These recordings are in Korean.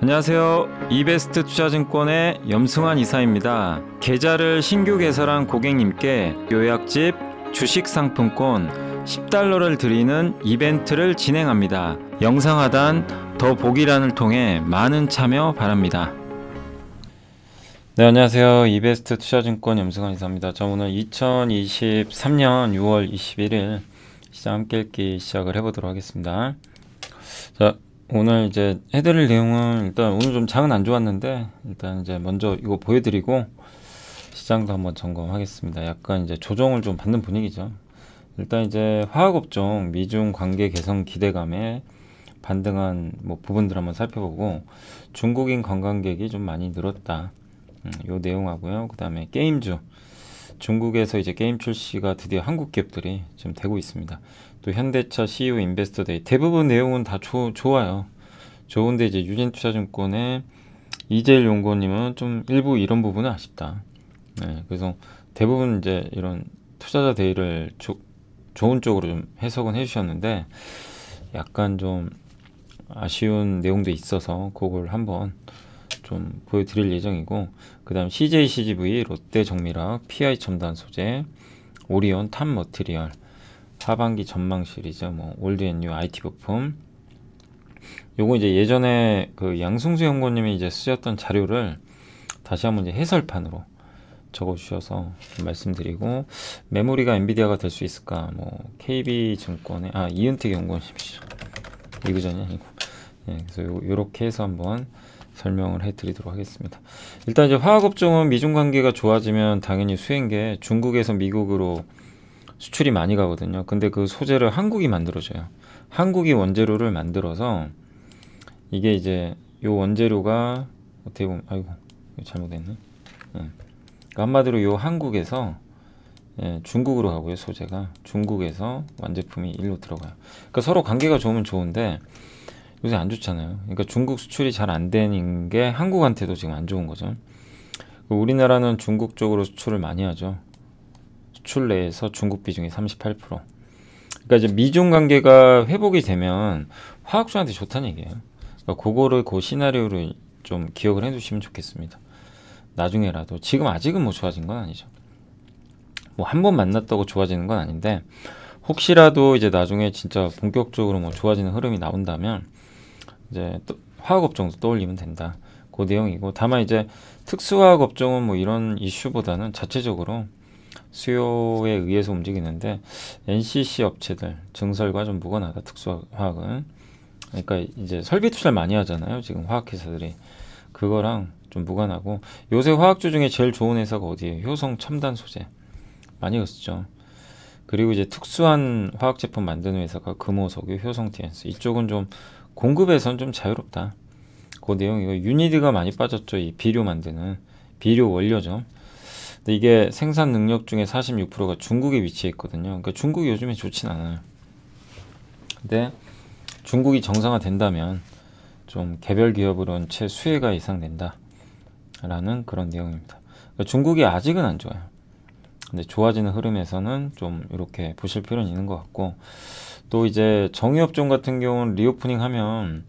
안녕하세요. 이베스트 투자증권의 염승환 이사입니다. 계좌를 신규 개설한 고객님께 요약집 주식상품권 10달러를 드리는 이벤트를 진행합니다. 영상 하단 더 보기란을 통해 많은 참여 바랍니다. 네, 안녕하세요. 이베스트 투자증권 염승환 이사입니다. 저 오늘 2023년 6월 21일 시장 함기 시작을 해보도록 하겠습니다. 자, 오늘 이제 해드릴 내용은 일단 오늘 좀 장은 안 좋았는데 일단 이제 먼저 이거 보여드리고 시장도 한번 점검하겠습니다. 약간 이제 조정을 좀 받는 분위기죠. 일단 이제 화학업종 미중 관계 개선 기대감에 반등한 뭐 부분들 한번 살펴보고 중국인 관광객이 좀 많이 늘었다. 음, 요 내용하고요. 그 다음에 게임주 중국에서 이제 게임 출시가 드디어 한국 기업들이 지금 되고 있습니다. 또 현대차 CEO 인베스터 데이 대부분 내용은 다 조, 좋아요. 좋은데 이제 유진투자증권의 이재일 연구원님은 좀 일부 이런 부분은 아쉽다. 네, 그래서 대부분 이제 이런 투자자 데이를 조, 좋은 쪽으로 좀 해석은 해주셨는데 약간 좀 아쉬운 내용도 있어서 그걸 한번 좀 보여드릴 예정이고 그 다음 CJCGV, 롯데정밀학, PI 첨단 소재, 오리온 탑머티리얼 사반기 전망 시리즈 뭐 올드 앤뉴 IT 부품 요거 이제 예전에 그 양승수 연구님이 이제 쓰셨던 자료를 다시 한번 이제 해설판으로 적어주셔서 말씀드리고 메모리가 엔비디아가 될 수 있을까 뭐 KB증권의 아 이은택 연구원님이시죠 이그전이 아니고 예, 그래서 요, 요렇게 해서 한번 설명을 해드리도록 하겠습니다. 일단 이제 화학업종은 미중 관계가 좋아지면 당연히 수행계 중국에서 미국으로 수출이 많이 가거든요. 근데 그 소재를 한국이 만들어줘요. 한국이 원재료를 만들어서 이게 이제 요 원재료가 어떻게 보면 아이고 잘못했네. 예. 그러니까 한마디로 요 한국에서 예, 중국으로 가고요 소재가 중국에서 완제품이 일로 들어가요. 그러니까 서로 관계가 좋으면 좋은데 요새 안 좋잖아요. 그러니까 중국 수출이 잘 안 되는 게 한국한테도 지금 안 좋은 거죠. 우리나라는 중국 쪽으로 수출을 많이 하죠. 수출 내에서 중국 비중이 38%. 그러니까 이제 미중 관계가 회복이 되면 화학주한테 좋다는 얘기예요. 그러니까 그거를 그 시나리오를 좀 기억을 해두시면 좋겠습니다. 나중에라도 지금 아직은 뭐 좋아진 건 아니죠. 뭐 한 번 만났다고 좋아지는 건 아닌데 혹시라도 이제 나중에 진짜 본격적으로 뭐 좋아지는 흐름이 나온다면 이제 또 화학 업종도 떠올리면 된다. 그 내용이고 다만 이제 특수화학 업종은 뭐 이런 이슈보다는 자체적으로 수요에 의해서 움직이는데 NCC 업체들 증설과 좀 무관하다 특수화학은 그러니까 이제 설비 투자를 많이 하잖아요 지금 화학회사들이 그거랑 좀 무관하고 요새 화학주 중에 제일 좋은 회사가 어디예요 효성 첨단 소재 많이 갔었죠 그리고 이제 특수한 화학 제품 만드는 회사가 금호석유 효성 디엔스 이쪽은 좀 공급에선 좀 자유롭다 그 내용 이거 유니드가 많이 빠졌죠 이 비료 만드는 비료 원료죠 근데 이게 생산 능력 중에 46%가 중국에 위치해 있거든요. 그러니까 중국이 요즘에 좋진 않아요. 근데 중국이 정상화된다면 좀 개별 기업으로는 최 수혜가 예상된다라는 그런 내용입니다. 그러니까 중국이 아직은 안 좋아요. 근데 좋아지는 흐름에서는 좀 이렇게 보실 필요는 있는 것 같고 또 이제 정유업종 같은 경우는 리오프닝 하면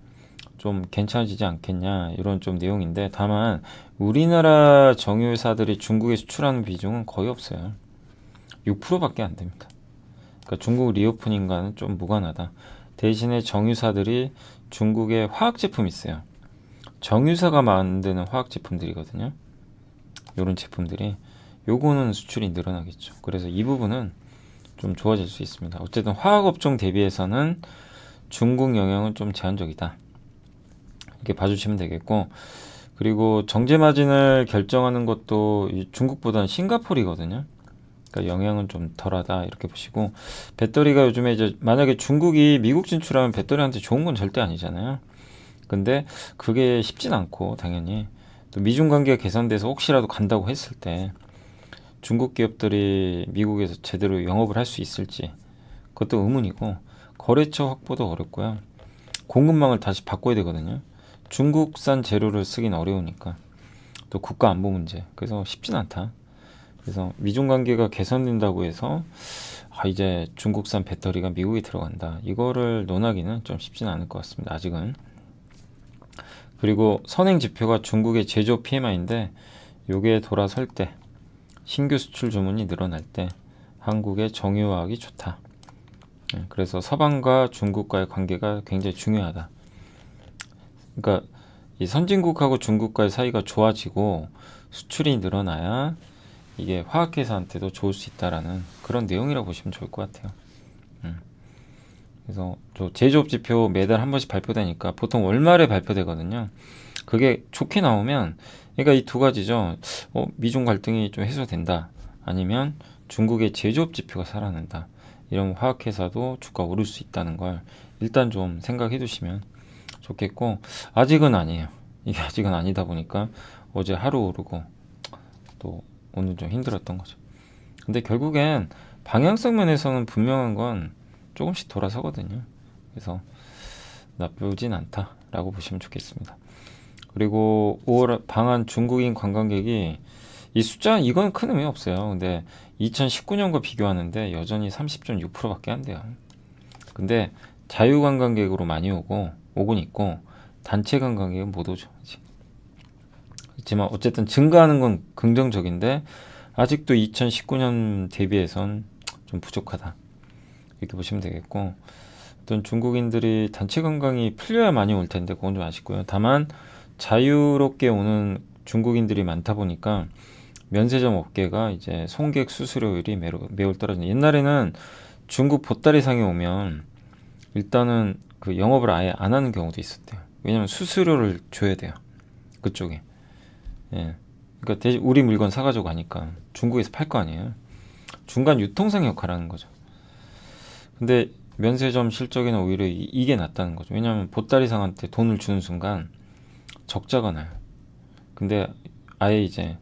좀 괜찮아지지 않겠냐 이런 좀 내용인데 다만 우리나라 정유사들이 중국에 수출하는 비중은 거의 없어요. 6%밖에 안 됩니다. 그러니까 중국 리오프닝과는 좀 무관하다. 대신에 정유사들이 중국에 화학제품이 있어요. 정유사가 만드는 화학제품들이거든요. 이런 제품들이 요거는 수출이 늘어나겠죠. 그래서 이 부분은 좀 좋아질 수 있습니다. 어쨌든 화학업종 대비해서는 중국 영향은 좀 제한적이다. 이렇게 봐주시면 되겠고 그리고 정제 마진을 결정하는 것도 중국보다는 싱가폴이거든요. 그러니까 영향은 좀 덜하다 이렇게 보시고 배터리가 요즘에 이제 만약에 중국이 미국 진출하면 배터리한테 좋은 건 절대 아니잖아요. 근데 그게 쉽진 않고 당연히 또 미중 관계가 개선돼서 혹시라도 간다고 했을 때 중국 기업들이 미국에서 제대로 영업을 할 수 있을지 그것도 의문이고 거래처 확보도 어렵고요. 공급망을 다시 바꿔야 되거든요. 중국산 재료를 쓰긴 어려우니까 또 국가 안보 문제 그래서 쉽진 않다 그래서 미중 관계가 개선된다고 해서 아 이제 중국산 배터리가 미국에 들어간다 이거를 논하기는 좀 쉽진 않을 것 같습니다 아직은 그리고 선행 지표가 중국의 제조 PMI인데 요게 돌아설 때 신규 수출 주문이 늘어날 때 한국의 정유화학이 좋다 예, 그래서 서방과 중국과의 관계가 굉장히 중요하다 그러니까 이 선진국하고 중국과의 사이가 좋아지고 수출이 늘어나야 이게 화학회사한테도 좋을 수 있다라는 그런 내용이라고 보시면 좋을 것 같아요. 음. 그래서 저 제조업 지표 매달 한 번씩 발표되니까 보통 월말에 발표되거든요. 그게 좋게 나오면 그러니까 이 두 가지죠. 어, 미중 갈등이 좀 해소된다. 아니면 중국의 제조업 지표가 살아난다. 이런 화학회사도 주가 오를 수 있다는 걸 일단 좀 생각해 두시면 좋겠고 아직은 아니에요 이게 아직은 아니다 보니까 어제 하루 오르고 또 오늘 좀 힘들었던 거죠 근데 결국엔 방향성 면에서는 분명한 건 조금씩 돌아서거든요 그래서 나쁘진 않다 라고 보시면 좋겠습니다 그리고 5월 방한 중국인 관광객이 이 숫자 이건 큰 의미 없어요 근데 2019년과 비교하는데 여전히 30.6% 밖에 안 돼요 근데 자유관광객으로 많이 오고 오곤 있고 단체 간 관객은 못 오죠. 그렇지만 어쨌든 증가하는 건 긍정적인데 아직도 2019년 대비해선 좀 부족하다 이렇게 보시면 되겠고 어떤 중국인들이 단체 관광이 풀려야 많이 올 텐데 그건 좀 아쉽고요. 다만 자유롭게 오는 중국인들이 많다 보니까 면세점 업계가 이제 송객 수수료율이 매우, 매우 떨어진 옛날에는 중국 보따리상에 오면 일단은 그 영업을 아예 안 하는 경우도 있었대요. 왜냐면 수수료를 줘야 돼요. 그쪽에. 예. 그러니까 대신 우리 물건 사가지고 가니까 중국에서 팔 거 아니에요. 중간 유통상 역할을 하는 거죠. 근데 면세점 실적에는 오히려 이, 게 낫다는 거죠. 왜냐면 보따리상한테 돈을 주는 순간 적자가 나요. 근데 아예 이제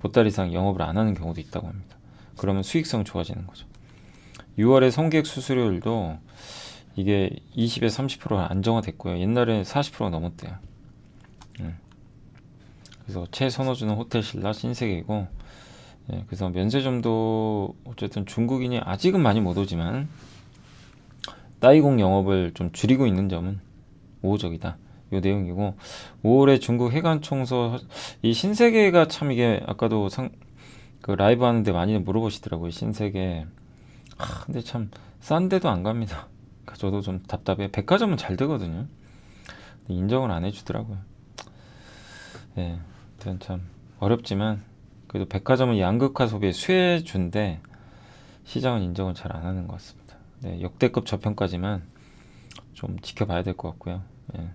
보따리상 영업을 안 하는 경우도 있다고 합니다. 그러면 수익성 좋아지는 거죠. 6월에 성객 수수료율도 이게 20에 30%가 안정화됐고요. 옛날에는 40%가 넘었대요. 음. 그래서 최선호주는 호텔 신라 신세계고 예, 그래서 면세점도 어쨌든 중국인이 아직은 많이 못 오지만 따이공 영업을 좀 줄이고 있는 점은 우호적이다. 요 내용이고 5월에 중국 해관 청소 이 신세계가 참 이게 아까도 상그 라이브 하는데 많이 물어보시더라고요. 신세계. 아, 근데 참 싼데도 안 갑니다. 저도 좀 답답해. 백화점은 잘 되거든요. 인정을 안 해주더라고요. 예, 아참 어렵지만 그래도 백화점은 양극화 소비의 수혜주인데 시장은 인정을 잘 안 하는 것 같습니다. 네, 역대급 저평가지만 좀 지켜봐야 될 것 같고요. 예.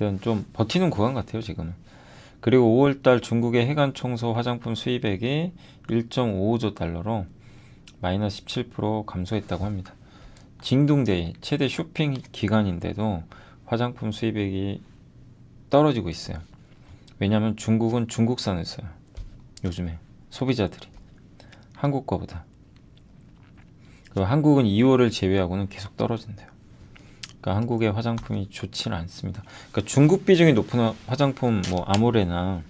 아좀 버티는 구간 같아요 지금은. 그리고 5월달 중국의 해관 청소 화장품 수입액이 1.55조 달러로 마이너스 17% 감소했다고 합니다. 징동데이 최대 쇼핑 기간인데도 화장품 수입액이 떨어지고 있어요. 왜냐하면 중국은 중국산을 써요. 요즘에 소비자들이 한국 거보다. 그리고 한국은 2월을 제외하고는 계속 떨어진대요. 그러니까 한국의 화장품이 좋지는 않습니다. 그러니까 중국 비중이 높은 화장품 뭐 아모레나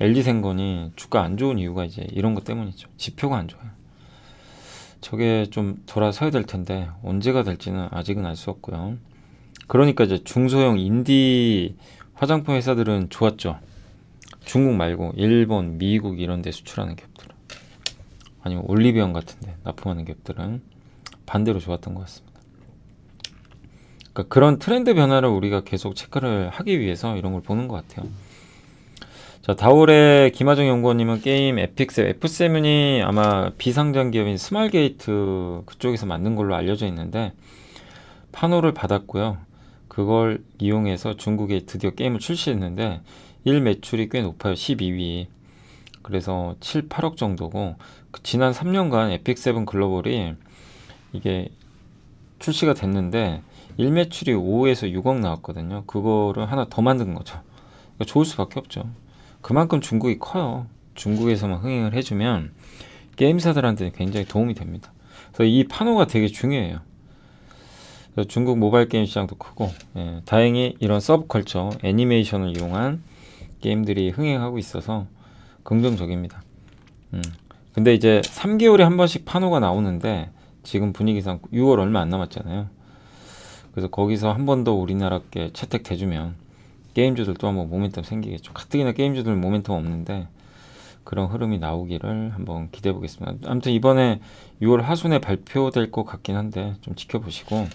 엘리생건이 주가 안 좋은 이유가 이제 이런 것 때문이죠. 지표가 안 좋아요. 저게 좀 돌아서야 될 텐데 언제가 될지는 아직은 알 수 없고요. 그러니까 이제 중소형 인디 화장품 회사들은 좋았죠. 중국 말고 일본, 미국 이런 데 수출하는 기업들은 아니면 올리비언 같은 데 납품하는 기업들은 반대로 좋았던 것 같습니다. 그러니까 그런 트렌드 변화를 우리가 계속 체크를 하기 위해서 이런 걸 보는 것 같아요. 자, 다올의 김하정 연구원님은 게임 에픽스 F7이 아마 비상장 기업인 스 m a 게이트 그쪽에서 만든 걸로 알려져 있는데 판호를 받았고요. 그걸 이용해서 중국에 드디어 게임을 출시했는데 일 매출이 꽤 높아요. 12위. 그래서 7, 8억 정도고 그 지난 3년간 에픽 세븐 글로벌이 이게 출시가 됐는데 일 매출이 5에서 6억 나왔거든요. 그거를 하나 더 만든 거죠. 그러니까 좋을 수밖에 없죠. 그만큼 중국이 커요. 중국에서만 흥행을 해주면 게임사들한테 굉장히 도움이 됩니다. 그래서 이 판호가 되게 중요해요. 중국 모바일 게임 시장도 크고 예, 다행히 이런 서브컬처 애니메이션을 이용한 게임들이 흥행하고 있어서 긍정적입니다. 음. 근데 이제 3개월에 한 번씩 판호가 나오는데 지금 분위기상 6월 얼마 안 남았잖아요. 그래서 거기서 한 번 더 우리나라께 채택돼주면 게임주들도 한번 뭐 모멘텀 생기겠죠. 가뜩이나 게임주들 모멘텀 없는데 그런 흐름이 나오기를 한번 기대해 보겠습니다. 아무튼 이번에 6월 하순에 발표될 것 같긴 한데 좀 지켜보시고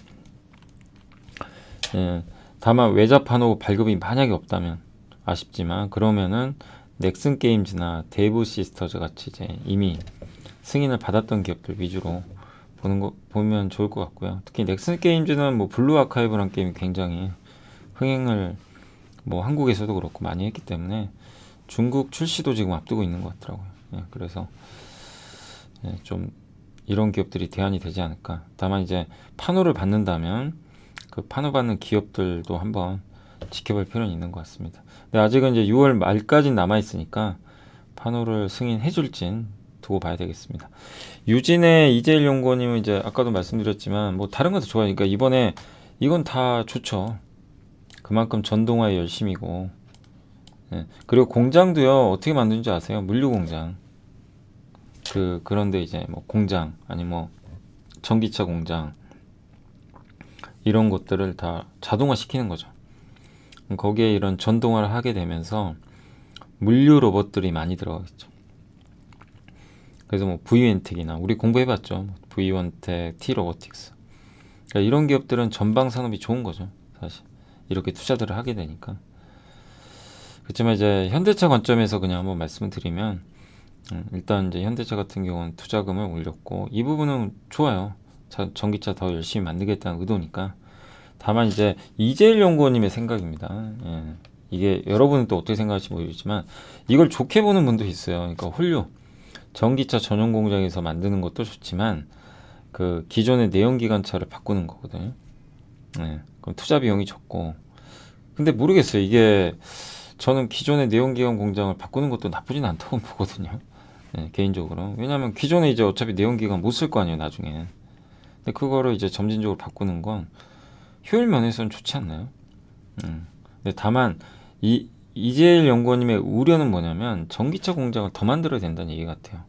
예, 다만 외자판호 발급이 만약에 없다면 아쉽지만 그러면은 넥슨 게임즈나 데이브 시스터즈 같이 이제 이미 승인을 받았던 기업들 위주로 보는 거 보면 좋을 것 같고요. 특히 넥슨 게임즈는 뭐 블루 아카이브란 게임이 굉장히 흥행을 뭐 한국에서도 그렇고 많이 했기 때문에 중국 출시도 지금 앞두고 있는 것 같더라고요. 예, 그래서 예, 좀 이런 기업들이 대안이 되지 않을까. 다만 이제 판호를 받는다면 그 판호 받는 기업들도 한번 지켜볼 필요는 있는 것 같습니다. 근데 아직은 이제 6월 말까지 남아 있으니까 판호를 승인해줄진 두고 봐야 되겠습니다. 유진의 이재일 연구원님은 이제 아까도 말씀드렸지만 뭐 다른 것도 좋아하니까 이번에 이건 다 좋죠. 그만큼 전동화에 열심이고 예. 그리고 공장도요 어떻게 만드는지 아세요? 물류공장 그 그런데 이제 뭐 공장 아니 뭐 전기차 공장 이런 것들을 다 자동화 시키는 거죠. 거기에 이런 전동화를 하게 되면서 물류 로봇들이 많이 들어가겠죠. 그래서 뭐 V엔텍이나 우리 공부해봤죠. V원텍, T로보틱스. 그러니까 이런 기업들은 전방 산업이 좋은 거죠, 사실. 이렇게 투자들을 하게 되니까 그렇지만 이제 현대차 관점에서 그냥 한번 말씀을 드리면 음, 일단 이제 현대차 같은 경우는 투자금을 올렸고 이 부분은 좋아요 자, 전기차 더 열심히 만들겠다는 의도니까 다만 이제 이재일 연구원님의 생각입니다 예. 이게 여러분은 또 어떻게 생각할지 모르겠지만 이걸 좋게 보는 분도 있어요 그러니까 훌륭 전기차 전용 공장에서 만드는 것도 좋지만 그 기존의 내연기관차를 바꾸는 거거든요 예. 그럼 투자 비용이 적고 근데 모르겠어요 이게 저는 기존의 내연기관 공장을 바꾸는 것도 나쁘진 않다고 보거든요 네, 개인적으로 왜냐하면 기존에 이제 어차피 내연기관 못 쓸 거 아니에요 나중에 는 근데 그거를 이제 점진적으로 바꾸는 건 효율 면에서는 좋지 않나요? 음. 근데 다만 이 이재일 연구원님의 우려는 뭐냐면 전기차 공장을 더 만들어야 된다는 얘기 같아요.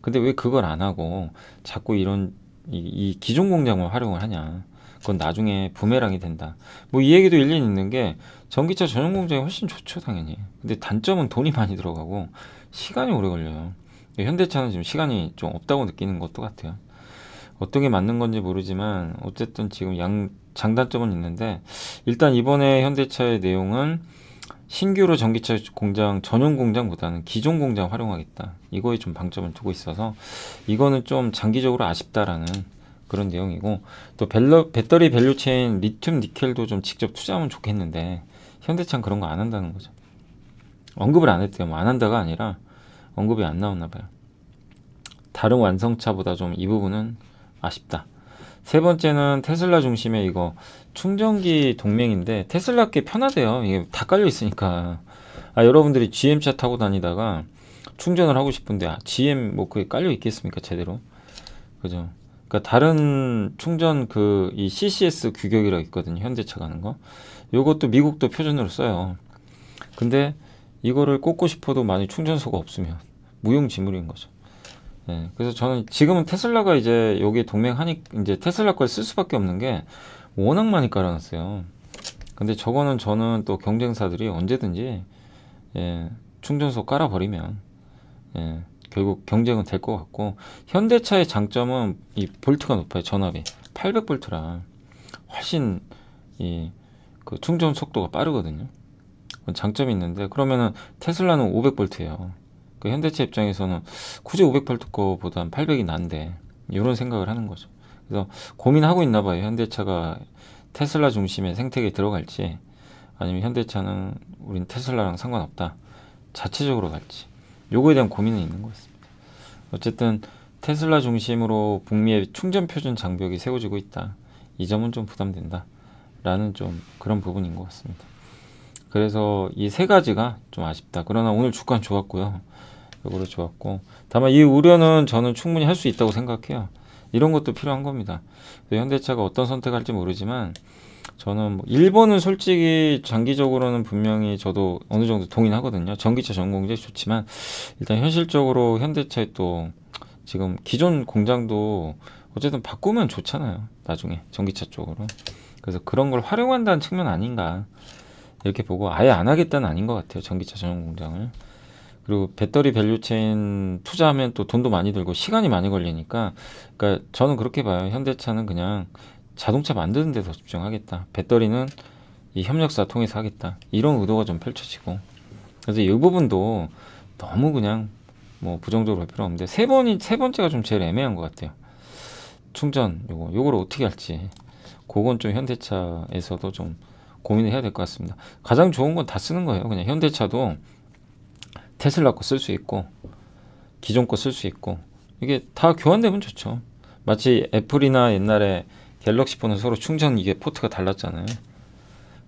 근데 왜 그걸 안 하고 자꾸 이런 이, 이 기존 공장을 활용을 하냐? 그건 나중에 부메랑이 된다. 뭐 이 얘기도 일리는 있는 게 전기차 전용 공장이 훨씬 좋죠, 당연히. 근데 단점은 돈이 많이 들어가고 시간이 오래 걸려요. 현대차는 지금 시간이 좀 없다고 느끼는 것도 같아요. 어떤 게 맞는 건지 모르지만 어쨌든 지금 양 장단점은 있는데 일단 이번에 현대차의 내용은 신규로 전기차 공장 전용 공장보다는 기존 공장 활용하겠다 이거에 좀 방점을 두고 있어서 이거는 좀 장기적으로 아쉽다라는 그런 내용이고 또 벨러, 배터리 밸류체인 리튬 니켈도 좀 직접 투자하면 좋겠는데 현대차는 그런 거 안 한다는 거죠. 언급을 안 했대요. 뭐안 한다가 아니라 언급이 안 나왔나 봐요. 다른 완성차보다 좀 이 부분은 아쉽다. 세 번째는 테슬라 중심의 이거 충전기 동맹인데 테슬라 게 편하대요. 이게 다 깔려 있으니까. 아, 여러분들이 GM차 타고 다니다가 충전을 하고 싶은데 아, GM 뭐 그게 깔려 있겠습니까 제대로? 그죠? 그러니까 다른 충전 그 이 CCS 규격이라 있거든요. 현대차가 는 거. 요것도 미국도 표준으로 써요. 근데 이거를 꽂고 싶어도 많이 충전소가 없으면 무용지물인 거죠. 예, 그래서 저는 지금은 테슬라가 이제 여기 동맹하니 이제 테슬라 걸 쓸 수밖에 없는 게 워낙 많이 깔아놨어요. 근데 저거는 저는 또 경쟁사들이 언제든지 예, 충전소 깔아버리면 예, 결국 경쟁은 될 것 같고 현대차의 장점은 이 볼트가 높아요 전압이 8 0 0볼트랑 훨씬 이 그 충전 속도가 빠르거든요 장점이 있는데 그러면은 테슬라는 500볼트예요 그 현대차 입장에서는 굳이 500볼트 거보단 800이 난데 이런 생각을 하는 거죠 그래서 고민하고 있나 봐요 현대차가 테슬라 중심의 생태계에 들어갈지 아니면 현대차는 우린 테슬라랑 상관없다 자체적으로 갈지 요거에 대한 고민은 있는 것 같습니다. 어쨌든 테슬라 중심으로 북미의 충전 표준 장벽이 세워지고 있다. 이 점은 좀 부담된다. 라는 좀 그런 부분인 것 같습니다. 그래서 이 세 가지가 좀 아쉽다. 그러나 오늘 주가 좋았고요. 요거로 좋았고 다만 이 우려는 저는 충분히 할 수 있다고 생각해요. 이런 것도 필요한 겁니다. 현대차가 어떤 선택할지 모르지만 저는 뭐 일본은 솔직히 장기적으로는 분명히 저도 어느 정도 동의는 하거든요. 전기차 전공제 좋지만 일단 현실적으로 현대차에 또 지금 기존 공장도 어쨌든 바꾸면 좋잖아요. 나중에 전기차 쪽으로. 그래서 그런 걸 활용한다는 측면 아닌가 이렇게 보고 아예 안 하겠다는 아닌 것 같아요. 전기차 전용 공장을. 그리고 배터리 밸류체인 투자하면 또 돈도 많이 들고 시간이 많이 걸리니까 그러니까 저는 그렇게 봐요. 현대차는 그냥 자동차 만드는 데서 집중하겠다. 배터리는 이 협력사 통해서 하겠다. 이런 의도가 좀 펼쳐지고 그래서 이 부분도 너무 그냥 뭐 부정적으로 할 필요 없는데 세 번이 세 번째가 좀 제일 애매한 것 같아요. 충전 요거 요거를 어떻게 할지 그건 좀 현대차에서도 좀 고민을 해야 될 것 같습니다. 가장 좋은 건 다 쓰는 거예요. 그냥 현대차도 테슬라 거 쓸 수 있고 기존 거 쓸 수 있고 이게 다 교환되면 좋죠. 마치 애플이나 옛날에 갤럭시 폰은 서로 충전 이게 포트가 달랐잖아요.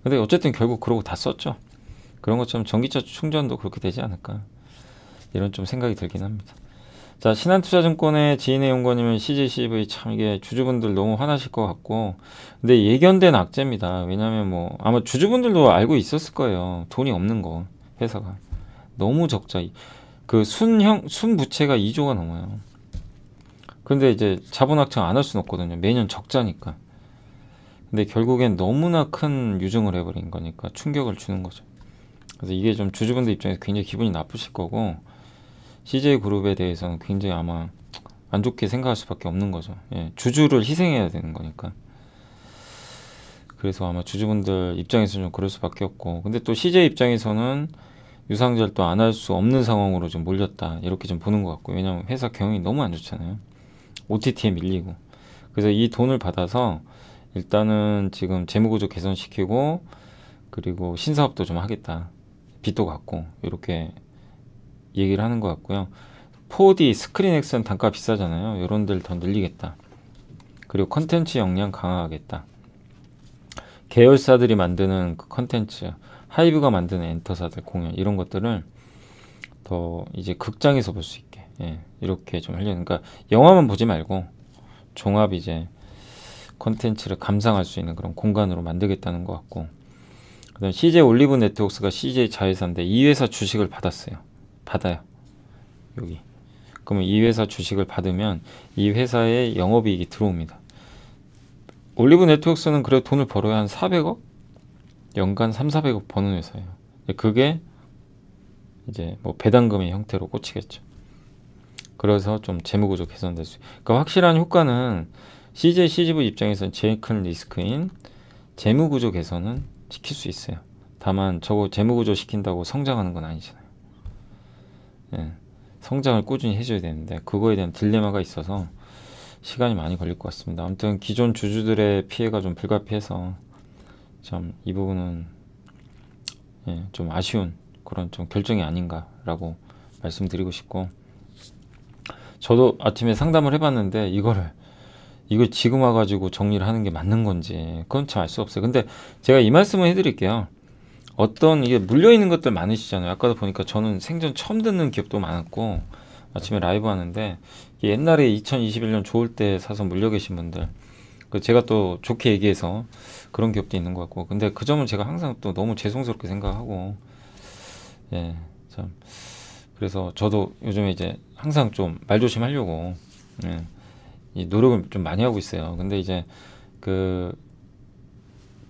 근데 어쨌든 결국 그러고 다 썼죠. 그런 것처럼 전기차 충전도 그렇게 되지 않을까 이런 좀 생각이 들긴 합니다. 자 신한투자증권의 지인의 연구원님은 CJCV 참 이게 주주분들 너무 화나실 것 같고 근데 예견된 악재입니다. 왜냐하면 뭐 아마 주주분들도 알고 있었을 거예요. 돈이 없는 거 회사가 너무 적자 그 순형 순부채가 2조가 넘어요. 근데 이제 자본 확장 안할 수는 없거든요. 매년 적자니까. 근데 결국엔 너무나 큰 유증을 해버린 거니까 충격을 주는 거죠. 그래서 이게 좀 주주분들 입장에서 굉장히 기분이 나쁘실 거고 CJ 그룹에 대해서는 굉장히 아마 안 좋게 생각할 수밖에 없는 거죠. 예, 주주를 희생해야 되는 거니까. 그래서 아마 주주분들 입장에서는 좀 그럴 수밖에 없고 근데 또 CJ 입장에서는 유상절도 안 할 수 없는 상황으로 좀 몰렸다 이렇게 좀 보는 것 같고 왜냐면 회사 경영이 너무 안 좋잖아요 OTT에 밀리고 그래서 이 돈을 받아서 일단은 지금 재무구조 개선시키고 그리고 신사업도 좀 하겠다 빚도 갚고 이렇게 얘기를 하는 것 같고요 4D 스크린 액션 단가 비싸잖아요 이런 데를 더 늘리겠다 그리고 컨텐츠 역량 강화하겠다 계열사들이 만드는 그 컨텐츠 하이브가 만드는 엔터사들 공연 이런 것들을 더 이제 극장에서 볼 수 있게 예, 이렇게 좀 하려는 그러니까 영화만 보지 말고 종합 이제 컨텐츠를 감상할 수 있는 그런 공간으로 만들겠다는 것 같고 그다음 CJ 올리브 네트웍스가 CJ 자회사인데 이 회사 주식을 받았어요. 받아요. 여기. 그러면 이 회사 주식을 받으면 이 회사의 영업이익이 들어옵니다. 올리브 네트웍스는 그래 도 돈을 벌어야 한 400억? 연간 3, 400억 버는 회사예요. 그게 이제 뭐 배당금의 형태로 꽂히겠죠. 그래서 좀 재무 구조 개선될 수. 그러니까 확실한 효과는 CJ CGV 입장에서 제일 큰 리스크인 재무 구조 개선은 시킬 수 있어요. 다만 저거 재무 구조 시킨다고 성장하는 건 아니잖아요. 예. 성장을 꾸준히 해줘야 되는데 그거에 대한 딜레마가 있어서 시간이 많이 걸릴 것 같습니다. 아무튼 기존 주주들의 피해가 좀 불가피해서 참이 부분은 예, 좀 아쉬운 그런 좀 결정이 아닌가라고 말씀드리고 싶고. 저도 아침에 상담을 해봤는데 이거를 이걸 지금 와가지고 정리를 하는 게 맞는 건지 그건 잘 알 수 없어요. 근데 제가 이 말씀을 해드릴게요. 어떤 이게 물려 있는 것들 많으시잖아요. 아까도 보니까 저는 생전 처음 듣는 기업도 많았고 아침에 라이브 하는데 옛날에 2021년 좋을 때 사서 물려 계신 분들 그 제가 또 좋게 얘기해서 그런 기업도 있는 것 같고 근데 그 점은 제가 항상 또 너무 죄송스럽게 생각하고 예 참 그래서 저도 요즘에 이제 항상 좀 말조심하려고 예, 이 노력을 좀 많이 하고 있어요. 근데 이제 그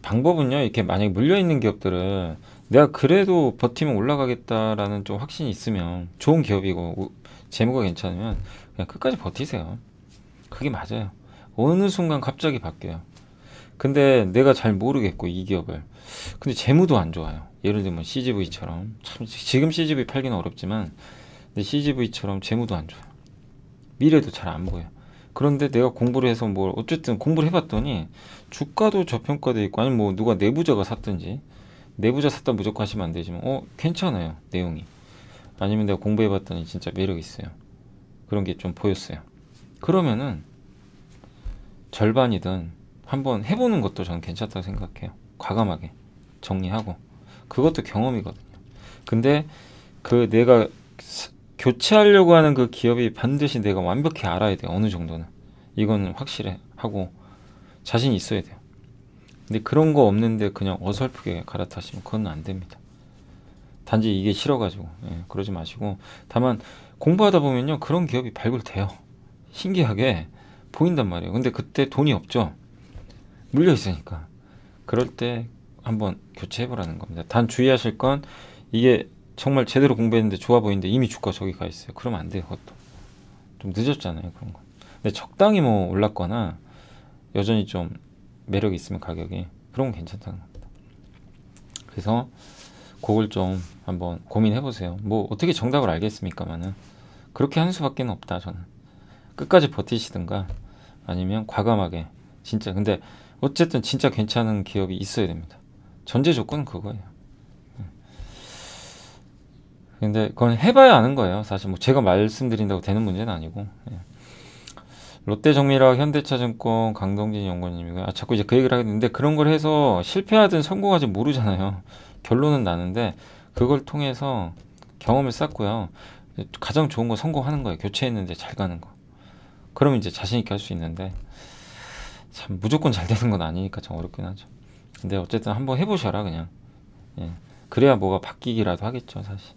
방법은요. 이렇게 만약에 물려 있는 기업들을 내가 그래도 버티면 올라가겠다라는 좀 확신이 있으면 좋은 기업이고 재무가 괜찮으면 그냥 끝까지 버티세요. 그게 맞아요. 어느 순간 갑자기 바뀌어요. 근데 내가 잘 모르겠고 이 기업을 근데 재무도 안 좋아요. 예를 들면 CGV처럼 참 지금 CGV 팔기는 어렵지만 CGV처럼 재무도 안 좋아요. 미래도 잘 안 보여. 그런데 내가 공부를 해서 뭐 어쨌든 공부를 해봤더니 주가도 저평가돼 있고 아니면 뭐 누가 내부자가 샀든지 내부자 샀다 무조건 하시면 안 되지만 어 괜찮아요 내용이 아니면 내가 공부해봤더니 진짜 매력 있어요 그런 게 좀 보였어요 그러면은 절반이든 한번 해보는 것도 저는 괜찮다고 생각해요 과감하게 정리하고 그것도 경험이거든요 근데 그 내가 교체하려고 하는 그 기업이 반드시 내가 완벽히 알아야 돼요. 어느 정도는. 이건 확실해. 하고 자신 있어야 돼요. 근데 그런 거 없는데 그냥 어설프게 갈아타시면 그건 안 됩니다. 단지 이게 싫어가지고 예, 그러지 마시고 다만 공부하다 보면요 그런 기업이 발굴돼요 신기하게 보인단 말이에요 근데 그때 돈이 없죠 물려 있으니까 그럴 때 한번 교체해보라는 겁니다 단 주의하실 건 이게 정말 제대로 공부했는데 좋아 보이는데 이미 주가 저기 가 있어요. 그러면 안 돼요. 그것도 좀 늦었잖아요. 그런 거. 근데 적당히 뭐 올랐거나 여전히 좀 매력이 있으면 가격이 그런 건 괜찮다는 겁니다. 그래서 그걸 좀 한번 고민해 보세요. 뭐 어떻게 정답을 알겠습니까만은 그렇게 하는 수밖에 없다 저는 끝까지 버티시든가 아니면 과감하게 진짜 근데 어쨌든 진짜 괜찮은 기업이 있어야 됩니다. 전제 조건은 그거예요. 근데 그건 해봐야 아는 거예요. 사실 뭐 제가 말씀드린다고 되는 문제는 아니고. 예. 롯데정밀학 현대차증권 강동진 연구원님이고 아 자꾸 이제 그 얘기를 하겠는데 그런 걸 해서 실패하든 성공하든 모르잖아요. 결론은 나는데 그걸 통해서 경험을 쌓고요. 가장 좋은 거 성공하는 거예요. 교체했는데 잘 가는 거. 그러면 이제 자신 있게 할 수 있는데 참 무조건 잘 되는 건 아니니까 참 어렵긴 하죠. 근데 어쨌든 한번 해보셔라 그냥. 예. 그래야 뭐가 바뀌기라도 하겠죠 사실.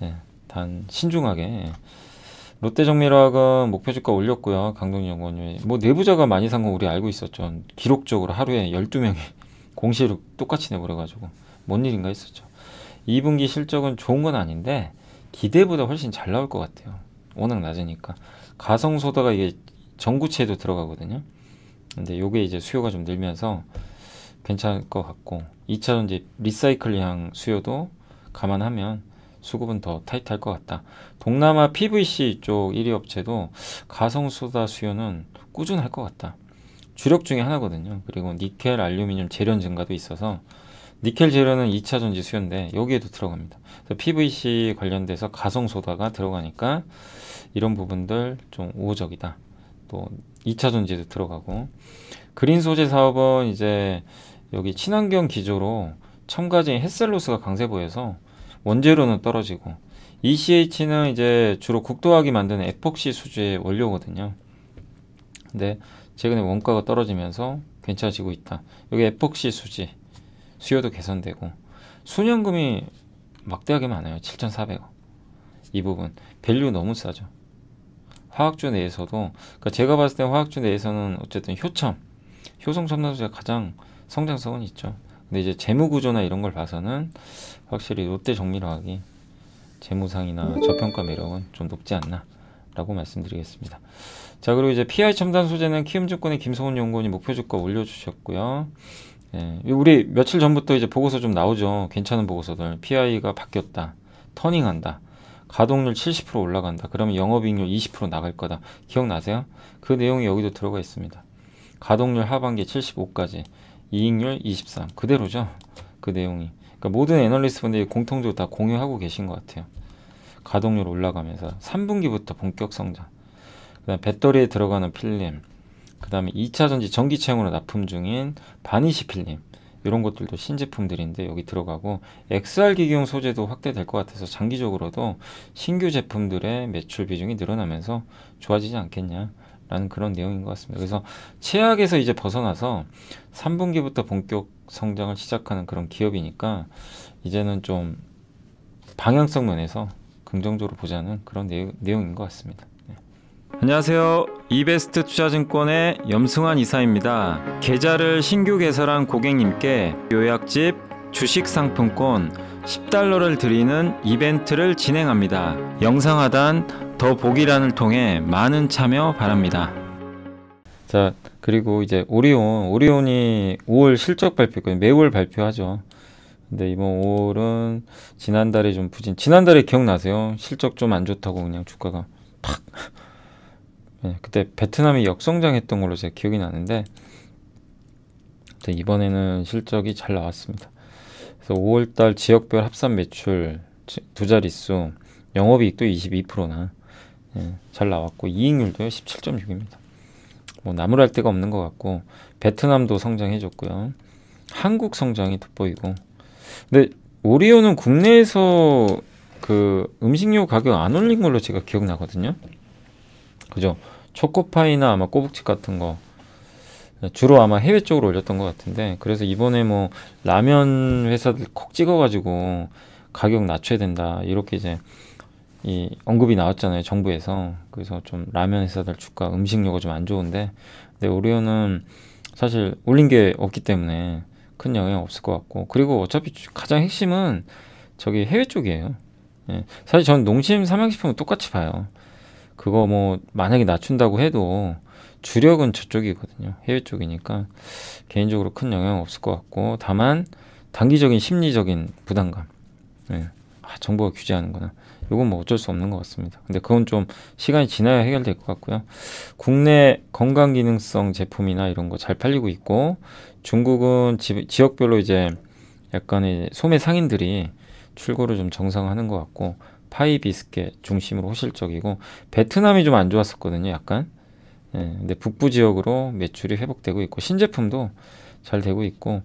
네, 단 신중하게 롯데정밀화학은 목표 주가 올렸고요. 강동 연구원이 뭐 내부자가 많이 산 건 우리 알고 있었죠. 기록적으로 하루에 12명이 공시를 똑같이 내버려가지고 뭔 일인가 했었죠. 2분기 실적은 좋은 건 아닌데 기대보다 훨씬 잘 나올 것 같아요. 워낙 낮으니까 가성소다가 이게 전구체에도 들어가거든요. 근데 요게 이제 수요가 좀 늘면서 괜찮을 것 같고 2차전지 리사이클링 수요도 감안하면 수급은 더 타이트할 것 같다. 동남아 PVC 쪽 1위 업체도 가성소다 수요는 꾸준할 것 같다. 주력 중에 하나거든요. 그리고 니켈, 알루미늄 재련 증가도 있어서 니켈 재료는 2차 전지 수요인데 여기에도 들어갑니다. PVC 관련돼서 가성소다가 들어가니까 이런 부분들 좀 우호적이다. 또 2차 전지도 들어가고 그린 소재 사업은 이제 여기 친환경 기조로 첨가제인 햇셀로스가 강세 보여서 원재료는 떨어지고 ECH는 이제 주로 국도하기 만드는 에폭시 수주의 원료거든요. 근데 최근에 원가가 떨어지면서 괜찮아지고 있다. 여기 에폭시 수지 수요도 개선되고 순현금이 막대하게 많아요. 7,400원. 이 부분 밸류 너무 싸죠. 화학주 내에서도 그러니까 제가 봤을 때 화학주 내에서는 어쨌든 효첨 효성 첨단소재가 가장 성장성은 있죠. 근데 이제 재무 구조나 이런 걸 봐서는 확실히 롯데 정밀화학이 재무상이나 저평가 매력은 좀 높지 않나 라고 말씀드리겠습니다. 자 그리고 이제 PI 첨단 소재는 키움증권의 김성훈 연구원이 목표 주가 올려주셨고요. 예, 우리 며칠 전부터 이제 보고서 좀 나오죠. 괜찮은 보고서들. PI가 바뀌었다. 터닝한다. 가동률 70% 올라간다. 그러면 영업이익률 20% 나갈 거다. 기억나세요? 그 내용이 여기도 들어가 있습니다. 가동률 하반기 75까지 이익률 23 그대로죠. 그 내용이 그러니까 모든 애널리스트 분들이 공통적으로 다 공유하고 계신 것 같아요. 가동률 올라가면서 3분기부터 본격 성장. 그다음 배터리에 들어가는 필름, 그다음에 2차 전지 전기채용으로 납품 중인 바니시 필름 이런 것들도 신제품들인데 여기 들어가고 XR 기기용 소재도 확대될 것 같아서 장기적으로도 신규 제품들의 매출 비중이 늘어나면서 좋아지지 않겠냐. 라는 그런 내용인 것 같습니다. 그래서 최악에서 이제 벗어나서 3분기부터 본격 성장을 시작하는 그런 기업이니까 이제는 좀 방향성 면에서 긍정적으로 보자는 그런 내용, 인것 같습니다. 네. 안녕하세요. 이베스트 투자증권의 염승환 이사입니다. 계좌를 신규 개설한 고객님께 요약집, 주식상품권, 10달러를 드리는 이벤트를 진행합니다. 영상 하단 더 보기란을 통해 많은 참여 바랍니다. 자, 그리고 이제 오리온, 오리온이 5월 실적 발표거 그 매월 발표하죠. 근데 이번 5월은 지난달에 좀 부진. 지난달에 기억나세요? 실적 좀 안 좋다고 그냥 주가가 팍. 네, 그때 베트남이 역성장했던 걸로 제가 기억이 나는데 이번에는 실적이 잘 나왔습니다. 그래서 5월달 지역별 합산 매출 두 자릿수, 영업이익도 22%나 예, 잘 나왔고 이익률도 17.6입니다. 뭐 나무랄 데가 없는 것 같고 베트남도 성장해줬고요. 한국 성장이 돋보이고 근데 오리오는 국내에서 그 음식료 가격 안 올린 걸로 제가 기억나거든요. 그죠? 초코파이나 아마 꼬북칩 같은 거 주로 아마 해외 쪽으로 올렸던 것 같은데 그래서 이번에 뭐 라면 회사들 콕 찍어가지고 가격 낮춰야 된다 이렇게 이제 이 언급이 나왔잖아요 정부에서 그래서 좀 라면 회사들 주가 음식료가 좀 안 좋은데 근데 오리온은 사실 올린 게 없기 때문에 큰 영향 없을 것 같고 그리고 어차피 가장 핵심은 저기 해외 쪽이에요 예. 사실 저는 농심 삼양식품은 똑같이 봐요 그거 뭐 만약에 낮춘다고 해도 주력은 저쪽이거든요 해외 쪽이니까 개인적으로 큰 영향 없을 것 같고 다만 단기적인 심리적인 부담감 예. 아, 정부가 규제하는구나 요건뭐 어쩔 수 없는 것 같습니다. 근데 그건 좀 시간이 지나야 해결될 것 같고요. 국내 건강기능성 제품이나 이런 거 잘 팔리고 있고 중국은 지, 지역별로 이제 약간의 소매 상인들이 출고를 좀 정상화하는 것 같고 파이 비스켓 중심으로 호실적이고 베트남이 좀 안 좋았었거든요 약간 예, 근데 북부 지역으로 매출이 회복되고 있고 신제품도 잘 되고 있고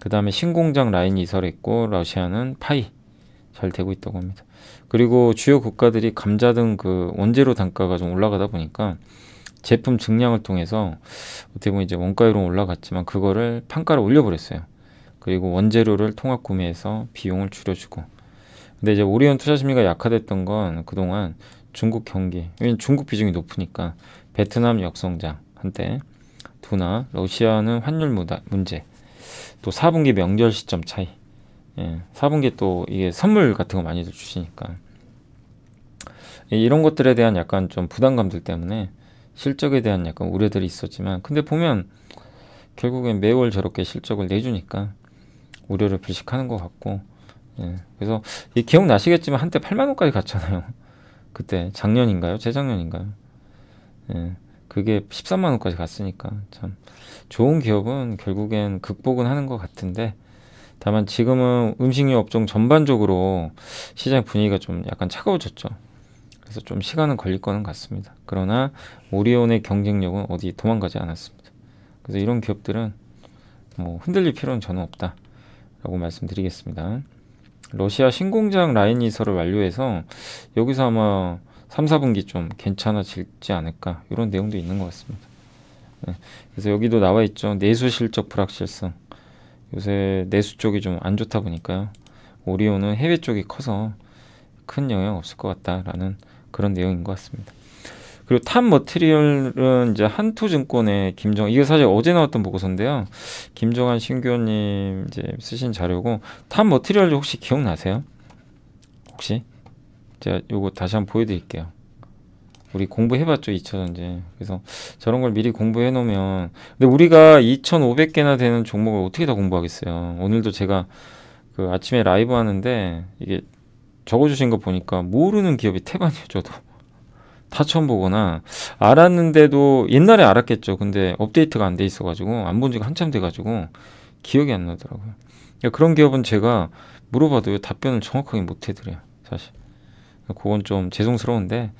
그 다음에 신공장 라인 이설했고 러시아는 파이 잘 되고 있다고 합니다 그리고 주요 국가들이 감자 등 그 원재료 단가가 좀 올라가다 보니까 제품 증량을 통해서 어떻게 보면 이제 원가율은 올라갔지만 그거를 판가를 올려버렸어요. 그리고 원재료를 통합 구매해서 비용을 줄여주고 근데 이제 오리온 투자 심리가 약화됐던 건 그동안 중국 경기 왜냐면 중국 비중이 높으니까 베트남 역성장 한때 두나 러시아는 환율 문제 또 4분기 명절 시점 차이 예, 4분기 또 이게 선물 같은 거 많이들 주시니까 예, 이런 것들에 대한 약간 좀 부담감들 때문에 실적에 대한 약간 우려들이 있었지만 근데 보면 결국엔 매월 저렇게 실적을 내주니까 우려를 불식하는 것 같고 예, 그래서 예, 기억나시겠지만 한때 8만 원까지 갔잖아요 그때 작년인가요? 재작년인가요? 예, 그게 13만 원까지 갔으니까 참 좋은 기업은 결국엔 극복은 하는 것 같은데 다만 지금은 음식료 업종 전반적으로 시장 분위기가 좀 약간 차가워졌죠. 그래서 좀 시간은 걸릴 거는 같습니다. 그러나 오리온의 경쟁력은 어디 도망가지 않았습니다. 그래서 이런 기업들은 뭐 흔들릴 필요는 저는 없다. 라고 말씀드리겠습니다. 러시아 신공장 라인 이설을 완료해서 여기서 아마 3, 4분기 좀 괜찮아질지 않을까 이런 내용도 있는 것 같습니다. 네. 그래서 여기도 나와 있죠. 내수 실적 불확실성. 요새 내수 쪽이 좀 안 좋다 보니까요. 오리온은 해외 쪽이 커서 큰 영향 없을 것 같다라는 그런 내용인 것 같습니다. 그리고 탑 머티리얼은 이제 한투증권의 김정 이게 사실 어제 나왔던 보고서인데요. 김정환 신교님 이제 쓰신 자료고 탑 머티리얼 혹시 기억나세요? 혹시 제가 요거 다시 한번 보여드릴게요. 우리 공부해봤죠 2차 전지. 그래서 저런 걸 미리 공부해 놓으면 근데 우리가 2,500개나 되는 종목을 어떻게 다 공부하겠어요. 오늘도 제가 그 아침에 라이브 하는데 이게 적어주신 거 보니까 모르는 기업이 태반이에요 저도 다 처음 보거나 알았는데도 옛날에 알았겠죠 근데 업데이트가 안 돼 있어가지고 안 본 지가 한참 돼가지고 기억이 안 나더라고요 그러니까 그런 기업은 제가 물어봐도 답변을 정확하게 못 해드려요 사실 그건 좀 죄송스러운데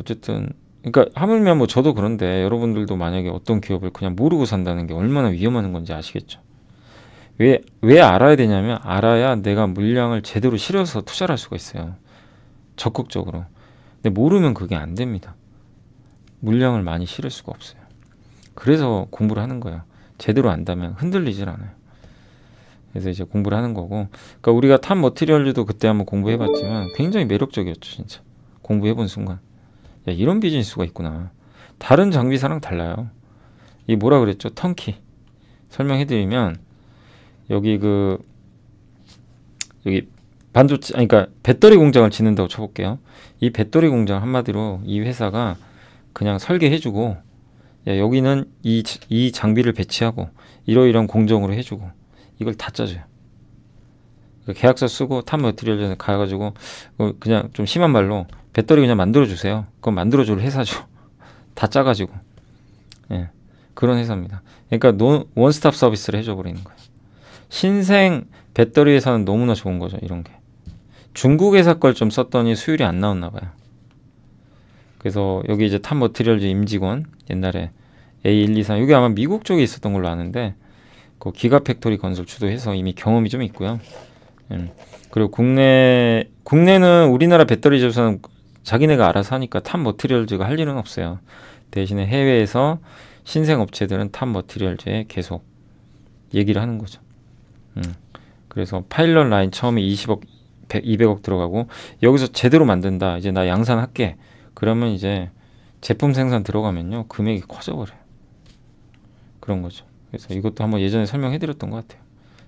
어쨌든 그러니까 하물며 뭐 저도 그런데 여러분들도 만약에 어떤 기업을 그냥 모르고 산다는 게 얼마나 위험한 건지 아시겠죠? 왜, 왜 알아야 되냐면 알아야 내가 물량을 제대로 실어서 투자를 할 수가 있어요. 적극적으로. 근데 모르면 그게 안 됩니다. 물량을 많이 실을 수가 없어요. 그래서 공부를 하는 거예요. 제대로 안다면 흔들리질 않아요. 그래서 이제 공부를 하는 거고 그러니까 우리가 탑 머티리얼류도 그때 한번 공부해봤지만 굉장히 매력적이었죠 진짜 공부해본 순간 야, 이런 비즈니스가 있구나. 다른 장비사랑 달라요. 이 뭐라 그랬죠? 턴키. 설명해드리면 여기 그 여기 반도체 아니 그러니까 배터리 공장을 짓는다고 쳐볼게요. 이 배터리 공장 한마디로 이 회사가 그냥 설계해주고 야, 여기는 이, 이 장비를 배치하고 이러이러한 공정으로 해주고 이걸 다 짜줘요. 그 계약서 쓰고 탑모티리얼에 가가지고 그 그냥 좀 심한 말로 배터리 그냥 만들어 주세요. 그럼 만들어 줄 회사죠. 다 짜가지고 예, 그런 회사입니다. 그러니까 논, 원스톱 서비스를 해줘 버리는 거예요. 신생 배터리 회사는 너무나 좋은 거죠. 이런 게 중국 회사 걸 좀 썼더니 수율이 안 나왔나 봐요. 그래서 여기 이제 탑모티리얼즈 임직원 옛날에 A123 이게 아마 미국 쪽에 있었던 걸로 아는데 그 기가 팩토리 건설 주도해서 이미 경험이 좀 있고요. 예. 그리고 국내 국내는 우리나라 배터리 제조사는 자기네가 알아서 하니까 탑 머티리얼즈가 할 일은 없어요. 대신에 해외에서 신생 업체들은 탑 머티리얼즈에 계속 얘기를 하는 거죠. 음. 그래서 파일럿 라인 처음에 20억 100, 200억 들어가고 여기서 제대로 만든다. 이제 나 양산할게. 그러면 이제 제품 생산 들어가면요 금액이 커져버려요. 그런 거죠. 그래서 이것도 한번 예전에 설명해드렸던 것 같아요.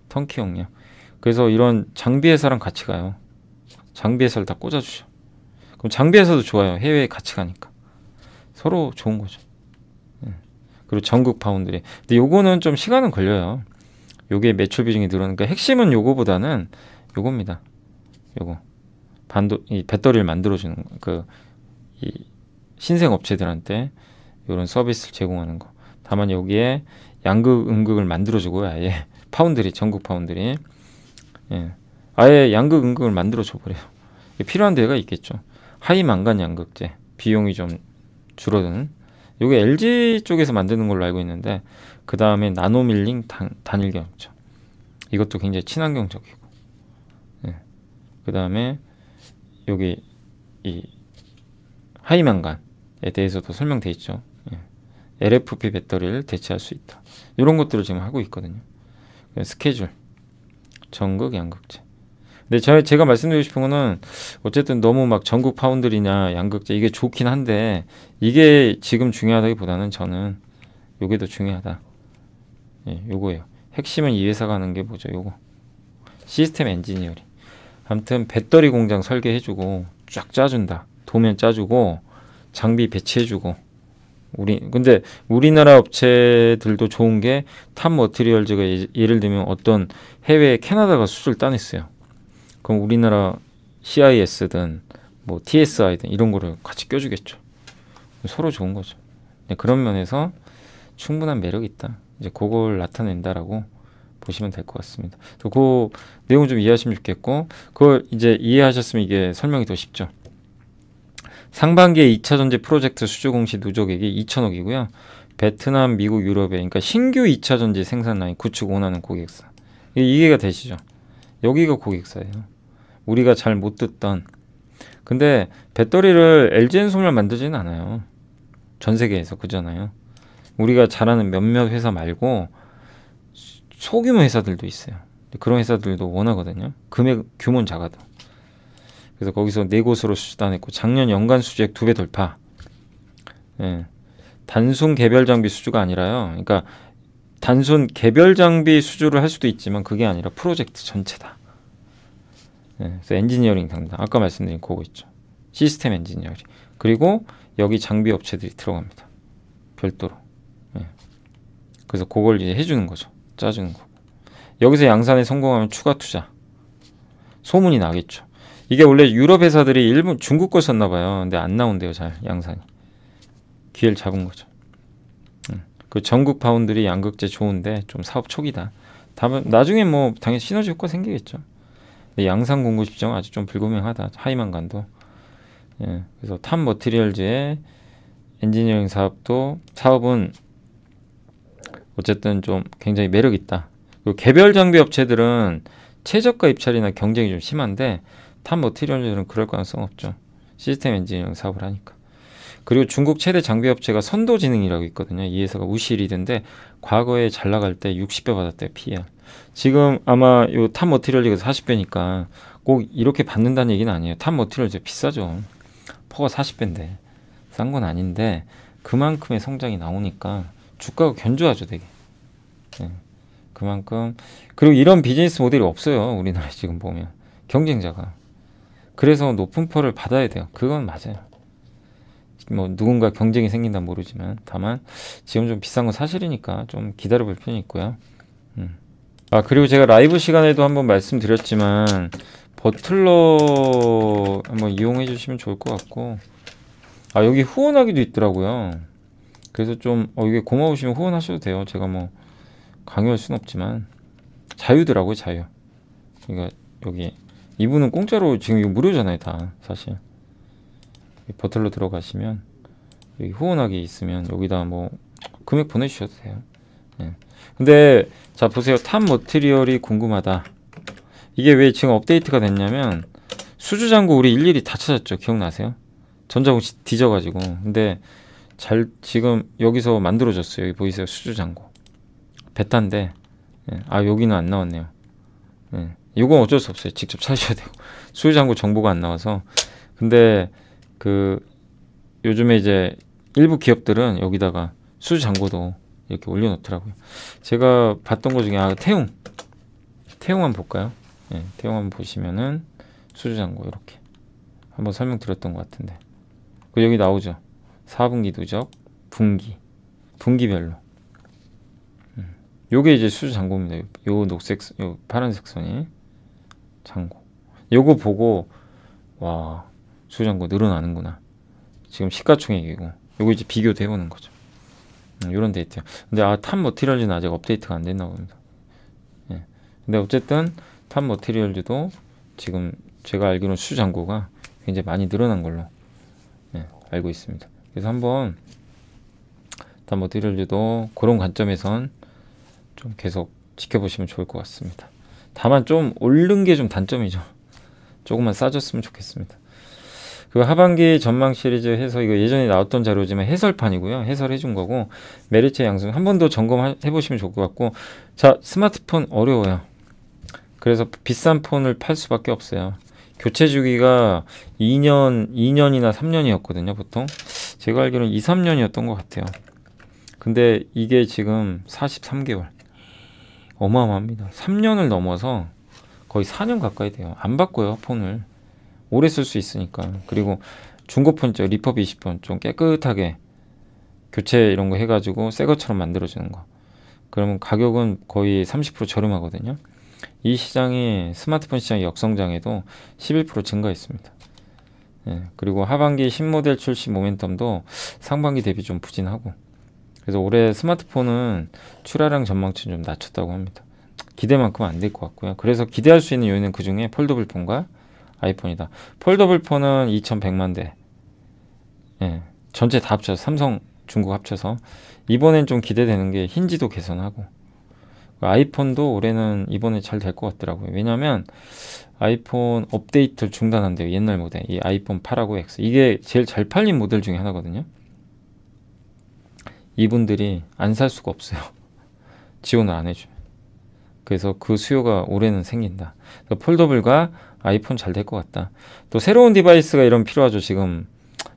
턴키 용량. 그래서 이런 장비 회사랑 같이 가요. 장비 회사를 다 꽂아주죠. 그럼 장비 회사도 좋아요. 해외에 같이 가니까 서로 좋은 거죠. 예. 그리고 전국 파운드리. 근데 요거는 좀 시간은 걸려요. 요게 매출 비중이 늘어나니까 핵심은 요거보다는 요겁니다. 요거 반도 이 배터리를 만들어주는 그이 신생 업체들한테 요런 서비스를 제공하는 거. 다만 여기에 양극 음극을 만들어주고요. 아예 파운드리 전국 파운드리 예. 아예 양극 음극을 만들어 줘버려요. 필요한 데가 있겠죠. 하이 망간 양극제 비용이 좀 줄어드는 요게 LG 쪽에서 만드는 걸로 알고 있는데 그 다음에 나노밀링 단, 단일경합체 이것도 굉장히 친환경적이고 예. 그 다음에 여기 이 하이망간에 대해서도 설명돼 있죠 예. LFP 배터리를 대체할 수 있다 이런 것들을 지금 하고 있거든요 그 스케줄 전극 양극재. 근데 저, 제가 말씀드리고 싶은 거는 어쨌든 너무 막전극 파운드리냐 양극재 이게 좋긴 한데 이게 지금 중요하다기보다는 저는 요게 더 중요하다. 예, 요거예요. 핵심은 이 회사가 는게 뭐죠? 요거. 시스템 엔지니어링. 아무튼 배터리 공장 설계해주고 쫙 짜준다. 도면 짜주고 장비 배치해주고 우리 근데 우리나라 업체들도 좋은 게탑 머티리얼즈가 예를 들면 어떤 해외 캐나다가 수술를 따냈어요. 그럼 우리나라 CIS든 뭐 TSI든 이런 거를 같이 껴주겠죠. 서로 좋은 거죠. 그런 면에서 충분한 매력이 있다. 이제 그걸 나타낸다라고 보시면 될 것 같습니다. 또그 내용 좀 이해하시면 좋겠고 그걸 이제 이해하셨으면 이게 설명이 더 쉽죠. 상반기에 2차 전지 프로젝트 수주 공시 누적액이 2천억이고요. 베트남, 미국, 유럽에 그러니까 신규 2차 전지 생산 라인 구축 원하는 고객사. 이해가 되시죠? 여기가 고객사예요. 우리가 잘 못 듣던 근데 배터리를 LG엔솔만 만들지는 않아요. 전 세계에서 그잖아요. 우리가 잘하는 몇몇 회사 말고 소규모 회사들도 있어요. 그런 회사들도 원하거든요. 금액 규모는 작아도. 그래서 거기서 네 곳으로 수단했고 작년 연간 수주액 두 배 돌파. 예. 단순 개별 장비 수주가 아니라요. 그러니까 단순 개별 장비 수주를 할 수도 있지만 그게 아니라 프로젝트 전체다. 예. 그래서 엔지니어링 담당. 아까 말씀드린 그거 있죠. 시스템 엔지니어링. 그리고 여기 장비 업체들이 들어갑니다. 별도로. 예. 그래서 그걸 이제 해주는 거죠. 짜주는 거. 여기서 양산에 성공하면 추가 투자. 소문이 나겠죠. 이게 원래 유럽 회사들이 일본 중국 거 썼나 봐요. 근데 안 나온대요, 잘 양산이. 기회를 잡은 거죠. 음. 그 전국 파운드리 양극재 좋은데 좀 사업 초기다. 다음 나중에 뭐 당연히 시너지 효과 생기겠죠. 근데 양산 공급 시정 아주 좀 불분명하다. 하이만간도. 예. 그래서 탑 머티리얼즈의 엔지니어링 사업도 사업은 어쨌든 좀 굉장히 매력 있다. 그 개별 장비 업체들은 최저가 입찰이나 경쟁이 좀 심한데 탑 머티리얼들은 그럴 가능성 없죠. 시스템 엔지니어링 사업을 하니까. 그리고 중국 최대 장비 업체가 선도지능이라고 있거든요. 이 회사가 우시리든데 과거에 잘 나갈 때 60배 받았대요. PR. E 지금 아마 요탑 머티리얼이 40배니까 꼭 이렇게 받는다는 얘기는 아니에요. 탑 머티리얼 이 비싸죠. 퍼가 40배인데 싼 건 아닌데 그만큼의 성장이 나오니까 주가가 견조하죠, 되게. 네. 그만큼 그리고 이런 비즈니스 모델이 없어요. 우리나라에 지금 보면 경쟁자가. 그래서 높은 펄을 받아야 돼요. 그건 맞아요. 뭐 누군가 경쟁이 생긴다 모르지만 다만 지금 좀 비싼 건 사실이니까 좀 기다려볼 필요는 있고요. 음. 아 그리고 제가 라이브 시간에도 한번 말씀드렸지만 버틀러 한번 이용해 주시면 좋을 것 같고 아 여기 후원하기도 있더라고요. 그래서 좀 어, 이게 고마우시면 후원하셔도 돼요. 제가 뭐 강요할 순 없지만 자유더라고요 자유. 그러니까 여기 이분은 공짜로 지금 이거 무료잖아요 다 사실 버틀로 들어가시면 여기 후원하기 있으면 여기다 뭐 금액 보내주셔도 돼요 네. 근데 자 보세요 탑 머티리얼이 궁금하다 이게 왜 지금 업데이트가 됐냐면 수주장구 우리 일일이 다 찾았죠 기억나세요? 전자공시 뒤져가지고 근데 잘 지금 여기서 만들어졌어요 여기 보이세요 수주장구 베타인데 네. 아 여기는 안 나왔네요 네. 이건 어쩔 수 없어요. 직접 찾으셔야 되고 수유장구 정보가 안 나와서 근데 그 요즘에 이제 일부 기업들은 여기다가 수유장구도 이렇게 올려놓더라고요. 제가 봤던 것 중에 아 태웅 태웅 한번 볼까요? 예, 태웅 한번 보시면은 수주 장고 이렇게 한번 설명드렸던 것 같은데 그 여기 나오죠. 4분기 누적 분기 분기별로 음. 요게 이제 수주 장고입니다요 녹색 요 파란색 선이 창고. 요거 보고 와 수장고 늘어나는구나. 지금 시가총액이고 요거 이제 비교도 해보는 거죠. 이런 음, 데이트 근데 아탑 머티리얼즈는 아직 업데이트가 안 됐나 봅니다. 예. 근데 어쨌든 탑 머티리얼즈도 지금 제가 알기로는 수장고가 굉장히 많이 늘어난 걸로 예, 알고 있습니다. 그래서 한번 탑 머티리얼즈도 그런 관점에선 좀 계속 지켜보시면 좋을 것 같습니다. 다만 좀 오른 게 좀 단점이죠. 조금만 싸졌으면 좋겠습니다. 그 하반기 전망 시리즈 해서 이거 예전에 나왔던 자료지만 해설판이고요. 해설해 준 거고 메리츠 양승 한 번 더 점검해 보시면 좋을 것 같고 자 스마트폰 어려워요. 그래서 비싼 폰을 팔 수밖에 없어요. 교체 주기가 2년, 2년이나 3년이었거든요, 보통. 제가 알기로는 2, 3년이었던 것 같아요. 근데 이게 지금 43개월. 어마어마합니다. 3년을 넘어서 거의 4년 가까이 돼요. 안 바꿔요, 폰을. 오래 쓸 수 있으니까. 그리고 중고폰 있죠. 리퍼 20폰. 좀 깨끗하게 교체 이런 거 해가지고 새 것처럼 만들어주는 거. 그러면 가격은 거의 30% 저렴하거든요. 이 시장이 스마트폰 시장의 역성장에도 11% 증가했습니다. 예, 그리고 하반기 신모델 출시 모멘텀도 상반기 대비 좀 부진하고 그래서 올해 스마트폰은 출하량 전망치 좀 낮췄다고 합니다. 기대만큼 안 될 것 같고요. 그래서 기대할 수 있는 요인은 그 중에 폴더블폰과 아이폰이다. 폴더블폰은 2,100만 대. 예, 전체 다 합쳐서 삼성, 중국 합쳐서 이번엔 좀 기대되는 게 힌지도 개선하고 아이폰도 올해는 이번에 잘 될 것 같더라고요. 왜냐면 아이폰 업데이트를 중단한대요. 옛날 모델. 이 아이폰 8하고 X. 이게 제일 잘 팔린 모델 중에 하나거든요. 이분들이 안 살 수가 없어요. 지원을 안 해줘요. 그래서 그 수요가 올해는 생긴다. 폴더블과 아이폰 잘 될 것 같다. 또 새로운 디바이스가 이런 필요하죠. 지금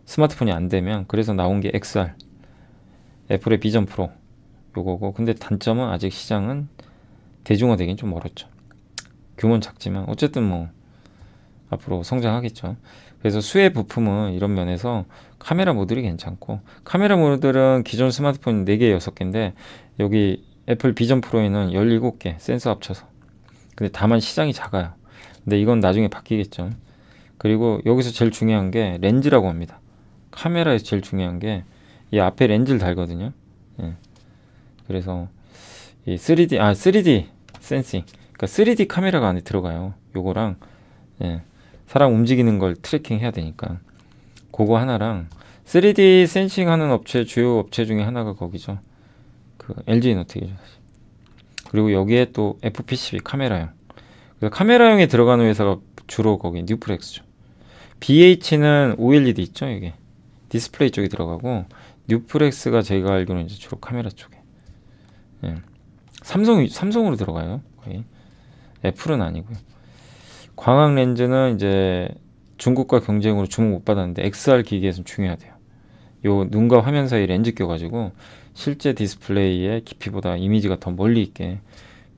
스마트폰이 안 되면 그래서 나온 게 XR, 애플의 비전 프로 요거고. 근데 단점은 아직 시장은 대중화되긴 좀멀었죠 규모는 작지만 어쨌든 뭐 앞으로 성장하겠죠. 그래서 수혜 부품은 이런 면에서 카메라 모듈이 괜찮고 카메라 모듈은 기존 스마트폰 4개 6개인데 여기 애플 비전 프로에는 17개 센서 합쳐서 근데 다만 시장이 작아요 근데 이건 나중에 바뀌겠죠 그리고 여기서 제일 중요한 게 렌즈라고 합니다 카메라에서 제일 중요한 게 이 앞에 렌즈를 달거든요 예. 그래서 이 3D 아 3D 센싱 그러니까 3D 카메라가 안에 들어가요 요거랑 예. 사람 움직이는 걸 트래킹 해야 되니까 그거 하나랑 3D 센싱 하는 업체 주요 업체 중에 하나가 거기죠. 그 LG 이노텍이죠. 그리고 여기에 또 FPCB 카메라용. 그래서 카메라용에 들어가는 회사가 주로 거기 뉴프렉스죠. BH는 OLED 있죠, 이게. 디스플레이 쪽에 들어가고 뉴프렉스가 제가 알기로는 이제 주로 카메라 쪽에. 예. 삼성 삼성으로 들어가요. 거의. 애플은 아니고요. 광학 렌즈는 이제 중국과 경쟁으로 주목 못 받았는데 XR 기기에서는 중요하대요. 요 눈과 화면 사이 렌즈 껴가지고 실제 디스플레이의 깊이보다 이미지가 더 멀리 있게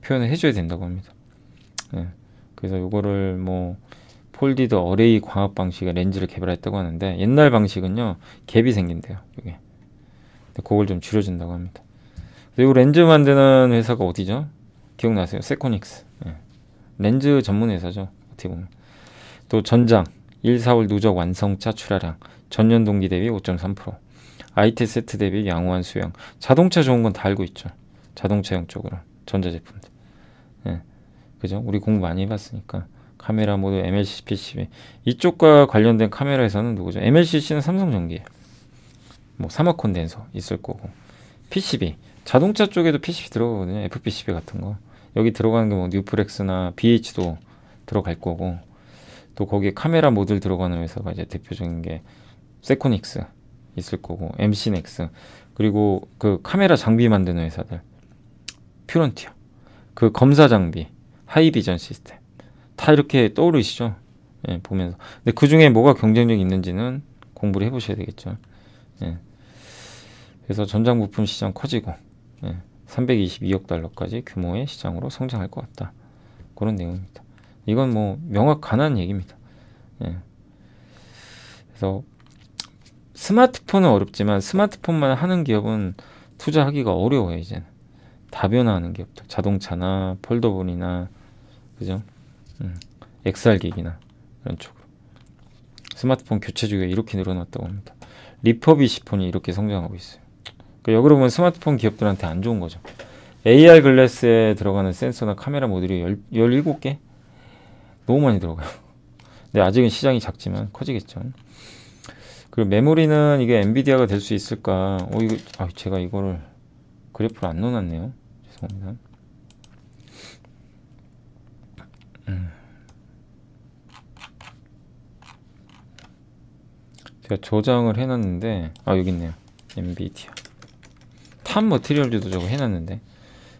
표현을 해줘야 된다고 합니다. 네. 그래서 요거를 뭐 폴디드 어레이 광합 방식의 렌즈를 개발했다고 하는데 옛날 방식은요 갭이 생긴대요. 이게 그걸 좀 줄여준다고 합니다. 그리고 렌즈 만드는 회사가 어디죠? 기억나세요? 세코닉스. 네. 렌즈 전문 회사죠. 어떻게 보면 또 전장 1, 4월 누적 완성차 출하량 전년 동기 대비 5.3% IT 세트 대비 양호한 수영 자동차 좋은 건 다 알고 있죠 자동차용 쪽으로 전자제품들 예. 그죠? 우리 공부 많이 해봤으니까 카메라 모두 MLCC, PCB 이쪽과 관련된 카메라에서는 누구죠? MLCC는 삼성전기예요 뭐 사막 콘덴서 있을 거고 PCB 자동차 쪽에도 PCB 들어가거든요 FPCB 같은 거 여기 들어가는 게 뭐 뉴프렉스나 BH도 들어갈 거고 또 거기에 카메라 모듈 들어가는 회사가 이제 대표적인 게 세코닉스 있을 거고 MC넥스 그리고 그 카메라 장비 만드는 회사들 퓨런티어 그 검사 장비 하이비전 시스템 다 이렇게 떠오르시죠? 예, 보면서 근데 그 중에 뭐가 경쟁력이 있는지는 공부를 해보셔야 되겠죠. 예. 그래서 전장 부품 시장 커지고 예. 322억 달러까지 규모의 시장으로 성장할 것 같다. 그런 내용입니다. 이건 뭐 명확한 얘기입니다. 예. 그래서 스마트폰은 어렵지만 스마트폰만 하는 기업은 투자하기가 어려워요 이제 다변화하는 기업들 자동차나 폴더본이나 그죠 음, XR 기기나 이런 쪽으로 스마트폰 교체 주가 이렇게 늘어났다고 합니다 리퍼비시폰이 이렇게 성장하고 있어요 그러니까 역으로 보면 스마트폰 기업들한테 안 좋은 거죠 AR 글래스에 들어가는 센서나 카메라 모듈이 열, 17개 너무 많이 들어가요. 근데 아직은 시장이 작지만 커지겠죠. 그리고 메모리는 이게 엔비디아가 될 수 있을까? 어 이거 아 제가 이거를 그래프를 안 넣어놨네요. 죄송합니다. 음. 제가 저장을 해놨는데 아 여기 있네요. 엔비디아. 탑 머티리얼즈도 저거 해놨는데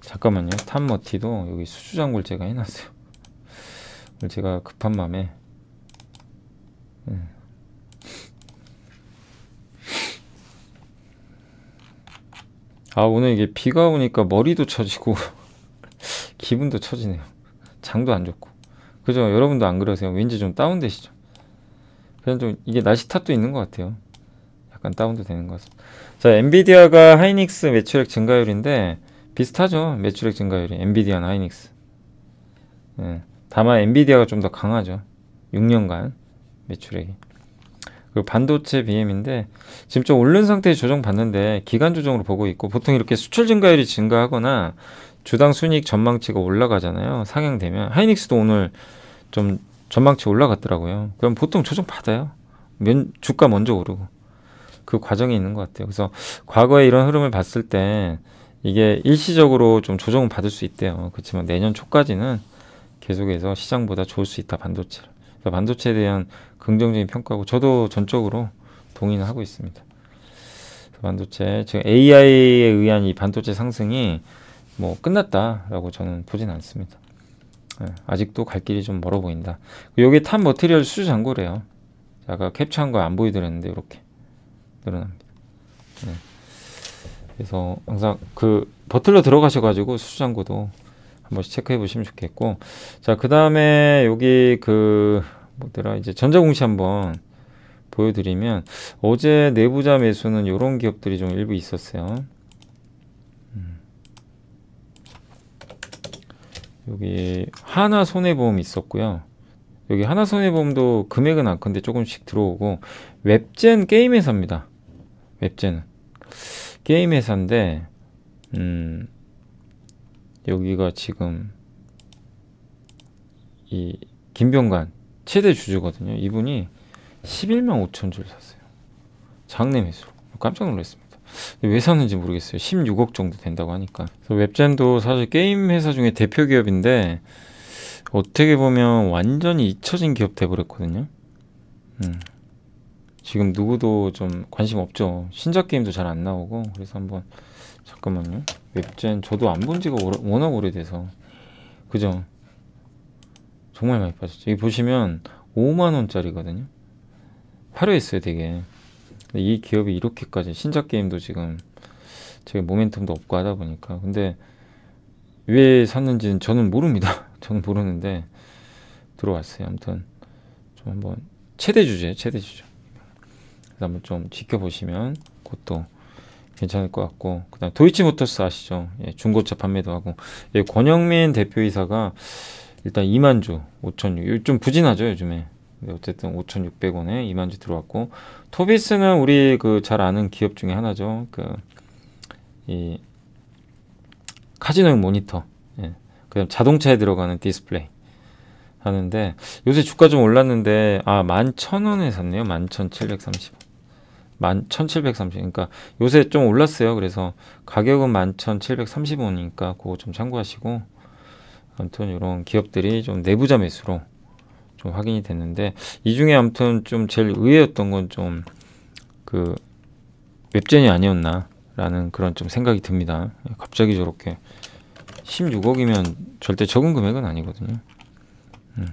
잠깐만요. 탑 머티도 여기 수주장골 제가 해놨어요. 제가 급한 마음에 예. 아 오늘 이게 비가 오니까 머리도 처지고 기분도 처지네요 장도 안 좋고 그죠 여러분도 안 그러세요 왠지 좀 다운되시죠 그냥 좀 이게 날씨 탓도 있는 것 같아요 약간 다운도 되는 것 같습니다 자 엔비디아가 하이닉스 매출액 증가율인데 비슷하죠 매출액 증가율이 엔비디아나 하이닉스 예. 다만 엔비디아가 좀 더 강하죠. 6년간 매출액이. 그리고 반도체 BM인데 지금 좀 오른 상태에 조정받는데 기간 조정으로 보고 있고 보통 이렇게 수출 증가율이 증가하거나 주당 순이익 전망치가 올라가잖아요. 상향되면 하이닉스도 오늘 좀 전망치 올라갔더라고요. 그럼 보통 조정 받아요. 면, 주가 먼저 오르고 그 과정이 있는 것 같아요. 그래서 과거에 이런 흐름을 봤을 때 이게 일시적으로 좀 조정을 받을 수 있대요. 그렇지만 내년 초까지는 계속해서 시장보다 좋을 수 있다 반도체를 그러니 반도체에 대한 긍정적인 평가고 저도 전적으로 동의는 하고 있습니다 반도체 지금 AI에 의한 이 반도체 상승이 뭐 끝났다라고 저는 보진 않습니다 예, 아직도 갈 길이 좀 멀어 보인다 여기 탄 머티리얼 수주 잔고래요 아까 캡처한 거 안 보여드렸는데 이렇게 늘어납니다 예. 그래서 항상 그 버틀러 들어가셔가지고 수주 잔고도 한 번씩 체크해 보시면 좋겠고 자 그 다음에 여기 그 뭐더라 이제 전자공시 한번 보여드리면 어제 내부자 매수는 이런 기업들이 좀 일부 있었어요 음. 여기 하나 손해보험 있었고요 여기 하나 손해보험도 금액은 안큰데 조금씩 들어오고 웹젠 게임 회사입니다 웹젠 게임 회사인데 음 여기가 지금 이 김병관 최대 주주거든요. 이분이 11만 5천 주를 샀어요. 장내 매수. 로 깜짝 놀랐습니다. 왜 샀는지 모르겠어요. 16억 정도 된다고 하니까. 웹젠도 사실 게임 회사 중에 대표 기업인데 어떻게 보면 완전히 잊혀진 기업 돼버렸거든요. 음. 지금 누구도 좀 관심 없죠. 신작 게임도 잘 안 나오고 그래서 한번 잠깐만요. 웹젠 저도 안 본 지가 워낙 오래돼서 그죠? 정말 많이 빠졌죠. 여기 보시면 5만원짜리거든요. 화려했어요, 되게. 이 기업이 이렇게까지 신작 게임도 지금 제가 모멘텀도 없고 하다 보니까 근데 왜 샀는지는 저는 모릅니다. 저는 모르는데 들어왔어요. 아무튼 좀 한번 최대 주제, 최대 주제. 한번 좀 지켜보시면 그것도 괜찮을 것 같고 그다음 도이치모터스 아시죠? 예, 중고차 판매도 하고 예, 권영민 대표이사가 일단 2만 주 5천 6, 좀 부진하죠 요즘에. 어쨌든 5,600원에 2만주 들어왔고 토비스는 우리 그 잘 아는 기업 중에 하나죠. 그이 카지노용 모니터, 예. 그다음 자동차에 들어가는 디스플레이 하는데 요새 주가 좀 올랐는데 아 11,000원에 샀네요. 11,730원. 만 1730. 그러니까 요새 좀 올랐어요. 그래서 가격은 만1 7 3 0원이니까 그거 좀 참고하시고 아무튼 이런 기업들이 좀 내부자 매수로 좀 확인이 됐는데 이 중에 아무튼 좀 제일 의외였던 건 좀 그 웹젠이 아니었나라는 그런 좀 생각이 듭니다. 갑자기 저렇게 16억이면 절대 적은 금액은 아니거든요. 음.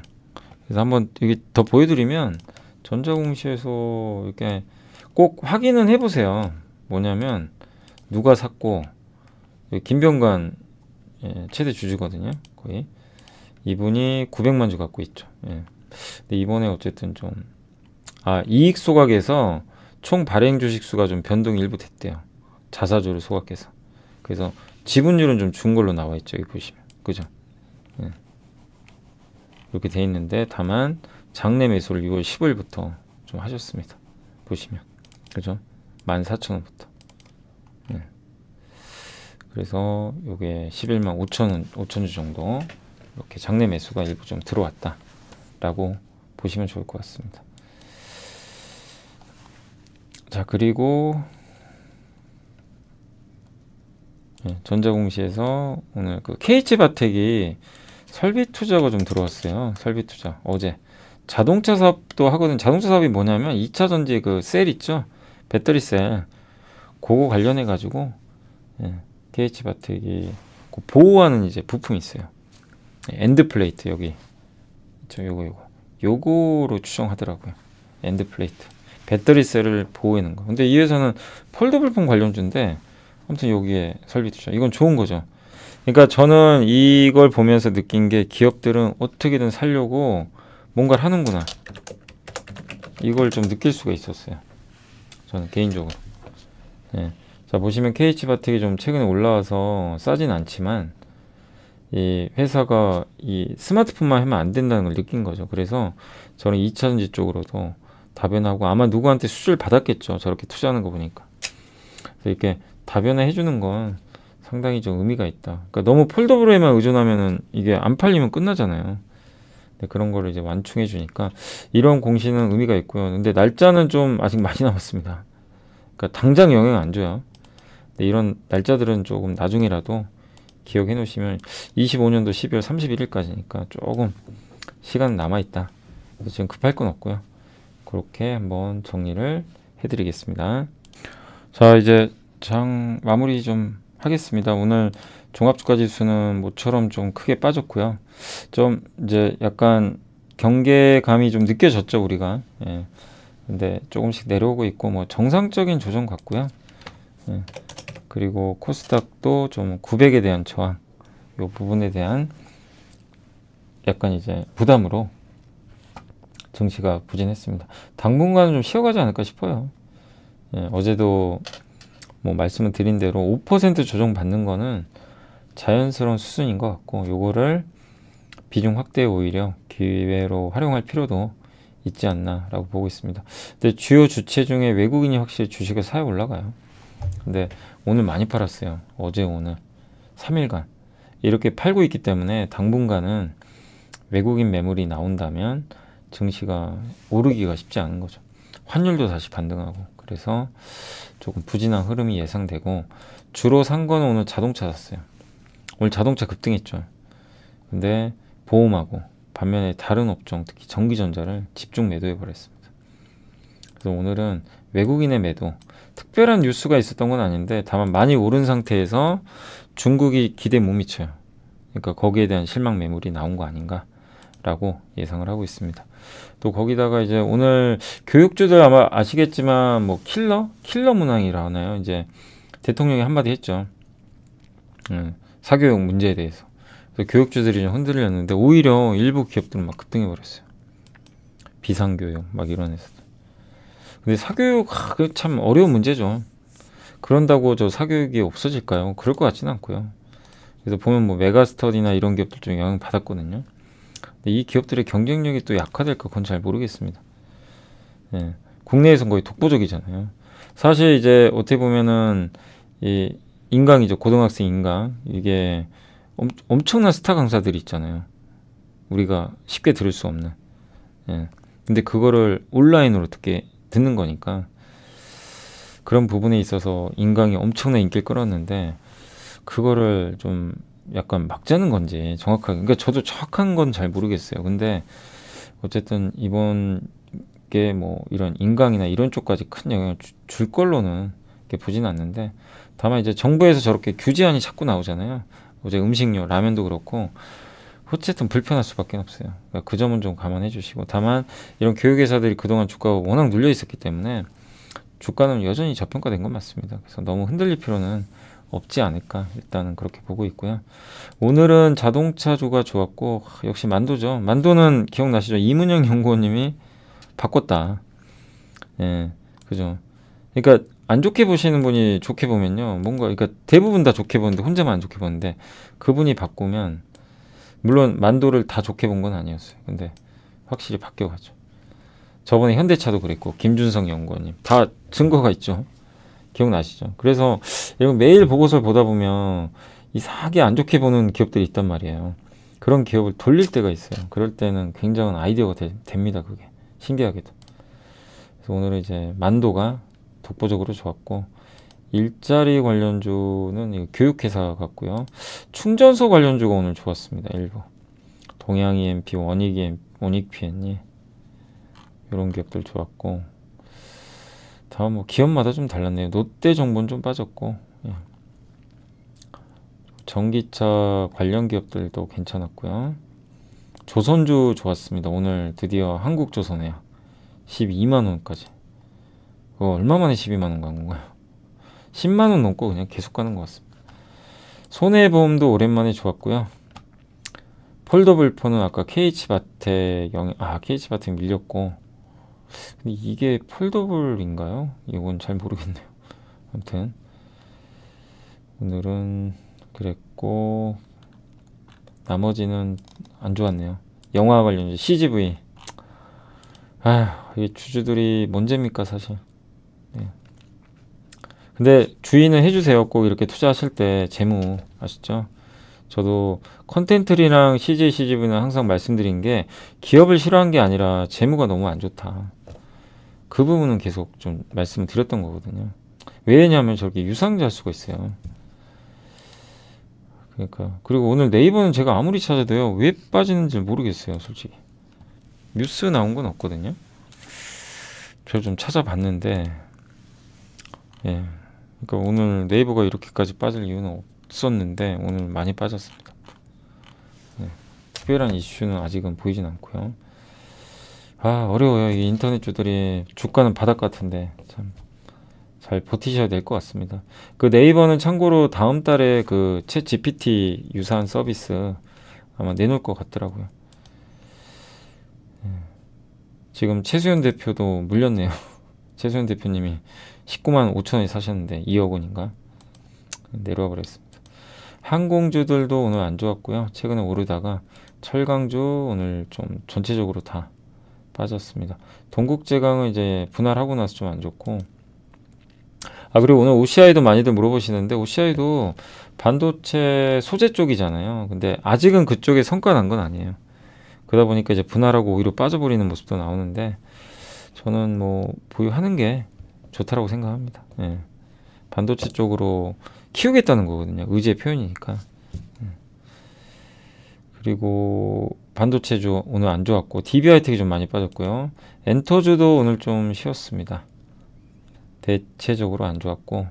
그래서 한번 이게 더 보여드리면 전자공시에서 이렇게 꼭 확인은 해보세요. 뭐냐면 누가 샀고 김병관 예, 최대 주주거든요. 거의 이분이 900만 주 갖고 있죠. 예. 근데 이번에 어쨌든 좀 아, 이익 소각에서 총 발행 주식 수가 좀 변동 일부 됐대요. 자사주를 소각해서. 그래서 지분율은 좀 준 걸로 나와 있죠. 여기 보시면. 그죠? 예. 이렇게 돼 있는데 다만 장내 매수를 6월 10일부터 좀 하셨습니다. 보시면. 그죠? 14,000원부터. 네. 예. 그래서 요게 11만 5천원, 5천주 정도 이렇게 장내 매수가 일부 좀 들어왔다. 라고 보시면 좋을 것 같습니다. 자, 그리고 네, 전자공시에서 오늘 그 KH바텍이 설비 투자가 좀 들어왔어요. 설비 투자 어제 자동차 사업도 하거든. 자동차 사업이 뭐냐면 2차 전지 그 셀 있죠. 배터리셀 그거 관련해 가지고 예, KH 바트기 그 보호하는 이제 부품이 있어요. 예, 엔드 플레이트 여기 저 요거 요거 요거로 추정하더라고요. 엔드 플레이트 배터리셀을 보호하는 거. 근데 이 회사는 폴더블폰 관련주인데 아무튼 여기에 설비투자 이건 좋은 거죠. 그러니까 저는 이걸 보면서 느낀 게 기업들은 어떻게든 살려고 뭔가를 하는구나. 이걸 좀 느낄 수가 있었어요. 저는 개인적으로 예. 자 보시면 KH바텍이 좀 최근에 올라와서 싸진 않지만 이 회사가 이 스마트폰만 하면 안 된다는 걸 느낀 거죠 그래서 저는 2차전지 쪽으로도 다변하고 아마 누구한테 수술 받았겠죠 저렇게 투자하는 거 보니까 그래서 이렇게 다변화 해주는 건 상당히 좀 의미가 있다 그러니까 너무 폴더블에만 의존하면은 이게 안 팔리면 끝나잖아요 네, 그런 거를 이제 완충해 주니까 이런 공시는 의미가 있고요. 근데 날짜는 좀 아직 많이 남았습니다. 그러니까 당장 영향 안 줘요. 이런 날짜들은 조금 나중이라도 기억해 놓으시면 25년도 12월 31일까지니까 조금 시간 남아 있다. 지금 급할 건 없고요. 그렇게 한번 정리를 해드리겠습니다. 자 이제 장 마무리 좀 하겠습니다. 오늘 종합주가지수는 모처럼 좀 크게 빠졌고요. 좀 이제 약간 경계감이 좀 느껴졌죠 우리가. 예. 근데 조금씩 내려오고 있고 뭐 정상적인 조정 같고요. 예. 그리고 코스닥도 좀 900에 대한 저항 요 부분에 대한 약간 이제 부담으로 증시가 부진했습니다. 당분간은 좀 쉬어가지 않을까 싶어요. 예, 어제도 뭐 말씀을 드린 대로 5% 조정 받는 거는 자연스러운 수순인 것 같고 요거를 비중 확대에 오히려 기회로 활용할 필요도 있지 않나라고 보고 있습니다. 근데 주요 주체 중에 외국인이 확실히 주식을 사야 올라가요. 근데 오늘 많이 팔았어요. 어제 오늘 3일간 이렇게 팔고 있기 때문에 당분간은 외국인 매물이 나온다면 증시가 오르기가 쉽지 않은 거죠. 환율도 다시 반등하고 그래서 조금 부진한 흐름이 예상되고 주로 산거 오늘 자동차 샀어요. 오늘 자동차 급등했죠. 근데 보험하고 반면에 다른 업종, 특히 전기전자를 집중 매도해 버렸습니다. 그래서 오늘은 외국인의 매도, 특별한 뉴스가 있었던 건 아닌데 다만 많이 오른 상태에서 중국이 기대 못 미쳐요. 그러니까 거기에 대한 실망 매물이 나온 거 아닌가라고 예상을 하고 있습니다. 또 거기다가 이제 오늘 교육주들 아마 아시겠지만 뭐 킬러 킬러 문항이라 하나요? 이제 대통령이 한마디 했죠. 음. 사교육 문제에 대해서 교육주들이 좀 흔들렸는데 오히려 일부 기업들은 막 급등해 버렸어요 비상교육 막 이런 회사들 근데 사교육 아, 참 어려운 문제죠 그런다고 저 사교육이 없어질까요? 그럴 것 같지는 않고요 그래서 보면 뭐 메가스터디나 이런 기업들 좀 영향 받았거든요 근데 이 기업들의 경쟁력이 또 약화될까 그건 잘 모르겠습니다 예. 국내에선 거의 독보적이잖아요 사실 이제 어떻게 보면은 이 인강이죠. 고등학생 인강. 이게 엄, 엄청난 스타 강사들이 있잖아요. 우리가 쉽게 들을 수 없는. 예. 근데 그거를 온라인으로 듣게 듣는 거니까 그런 부분에 있어서 인강이 엄청난 인기를 끌었는데 그거를 좀 약간 막자는 건지 정확하게 그러니까 저도 정확한 건 잘 모르겠어요. 근데 어쨌든 이번 게 뭐 이런 인강이나 이런 쪽까지 큰 영향을 주, 줄 걸로는 이렇게 보진 않는데 다만 이제 정부에서 저렇게 규제안이 자꾸 나오잖아요. 어제 음식료, 라면도 그렇고 어쨌든 불편할 수밖에 없어요. 그러니까 그 점은 좀 감안해 주시고 다만 이런 교육회사들이 그동안 주가가 워낙 눌려 있었기 때문에 주가는 여전히 저평가된 건 맞습니다. 그래서 너무 흔들릴 필요는 없지 않을까 일단은 그렇게 보고 있고요. 오늘은 자동차주가 좋았고 역시 만도죠. 만도는 기억나시죠? 이문영 연구원님이 바꿨다. 예, 그죠. 그러니까 안 좋게 보시는 분이 좋게 보면요. 뭔가 그러니까 대부분 다 좋게 보는데 혼자만 안 좋게 보는데 그분이 바꾸면 물론 만도를 다 좋게 본 건 아니었어요. 근데 확실히 바뀌어가죠. 저번에 현대차도 그랬고 김준성 연구원님 다 증거가 있죠. 기억나시죠? 그래서 이런 매일 보고서를 보다 보면 이상하게 안 좋게 보는 기업들이 있단 말이에요. 그런 기업을 돌릴 때가 있어요. 그럴 때는 굉장한 아이디어가 되, 됩니다. 그게 신기하게도. 그래서 오늘은 이제 만도가 독보적으로 좋았고 일자리 관련주는 교육회사 같고요. 충전소 관련주가 오늘 좋았습니다. 1부 동양이 MP, 원익이 원익PN 이런 기업들 좋았고 다음 뭐 기업마다 좀 달랐네요. 롯데 정보는 좀 빠졌고 예. 전기차 관련 기업들도 괜찮았고요. 조선주 좋았습니다. 오늘 드디어 한국조선에 12만 원까지. 그거 어, 얼마만에 12만원 간 거야 10만원 넘고 그냥 계속 가는 것 같습니다 손해보험도 오랜만에 좋았고요 폴더블폰은 아까 KH바텍 영... 아 KH바텍 밀렸고 근데 이게 폴더블인가요? 이건 잘 모르겠네요 아무튼 오늘은 그랬고 나머지는 안 좋았네요 영화 관련주 CGV 아휴 이게 주주들이 뭔 죄입니까 사실 근데 주의는 해주세요. 꼭 이렇게 투자하실 때 재무 아시죠? 저도 컨텐트리랑 CJ, CGV는 항상 말씀드린 게 기업을 싫어한 게 아니라 재무가 너무 안 좋다. 그 부분은 계속 좀 말씀을 드렸던 거거든요. 왜냐하면 저렇게 유상자할 수가 있어요. 그러니까 그리고 오늘 네이버는 제가 아무리 찾아도요 왜 빠지는지 모르겠어요 솔직히 뉴스 나온 건 없거든요 저 좀 찾아봤는데 예 그러니까 오늘 네이버가 이렇게까지 빠질 이유는 없었는데 오늘 많이 빠졌습니다. 네. 특별한 이슈는 아직은 보이진 않고요. 아 어려워요. 이 인터넷주들이 주가는 바닥 같은데 참 잘 버티셔야 될 것 같습니다. 그 네이버는 참고로 다음 달에 그챗 GPT 유사한 서비스 아마 내놓을 것 같더라고요. 네, 지금 최수현 대표도 물렸네요. 최수현 대표님이 19만 5천원에 사셨는데 2억 원인가 내려와 버렸습니다. 항공주들도 오늘 안 좋았고요. 최근에 오르다가 철강주 오늘 좀 전체적으로 다 빠졌습니다. 동국제강은 이제 분할하고 나서 좀 안 좋고 아 그리고 오늘 OCI도 많이들 물어보시는데 OCI도 반도체 소재 쪽이잖아요. 근데 아직은 그쪽에 성과 난 건 아니에요. 그러다 보니까 이제 분할하고 오히려 빠져버리는 모습도 나오는데 저는 뭐 보유하는 게 좋다라고 생각합니다. 예. 반도체 쪽으로 키우겠다는 거거든요. 의지의 표현이니까. 예. 그리고 반도체주 오늘 안 좋았고 DB하이텍이 좀 많이 빠졌고요. 엔터주도 오늘 좀 쉬었습니다. 대체적으로 안 좋았고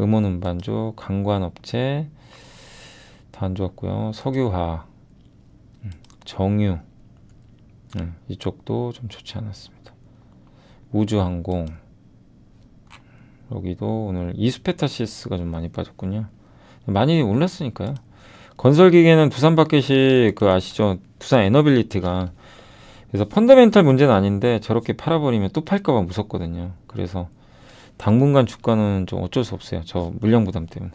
음원 음반주, 관관업체 다 안 좋았고요. 석유화, 음, 정유 음, 이쪽도 좀 좋지 않았습니다. 우주항공 여기도 오늘 이스페타시스가 좀 많이 빠졌군요. 많이 올랐으니까요. 건설기계는 부산바켓이 그 아시죠? 부산 에너빌리티가 그래서 펀더멘탈 문제는 아닌데 저렇게 팔아버리면 또 팔까봐 무섭거든요. 그래서 당분간 주가는 좀 어쩔 수 없어요. 저 물량 부담 때문에.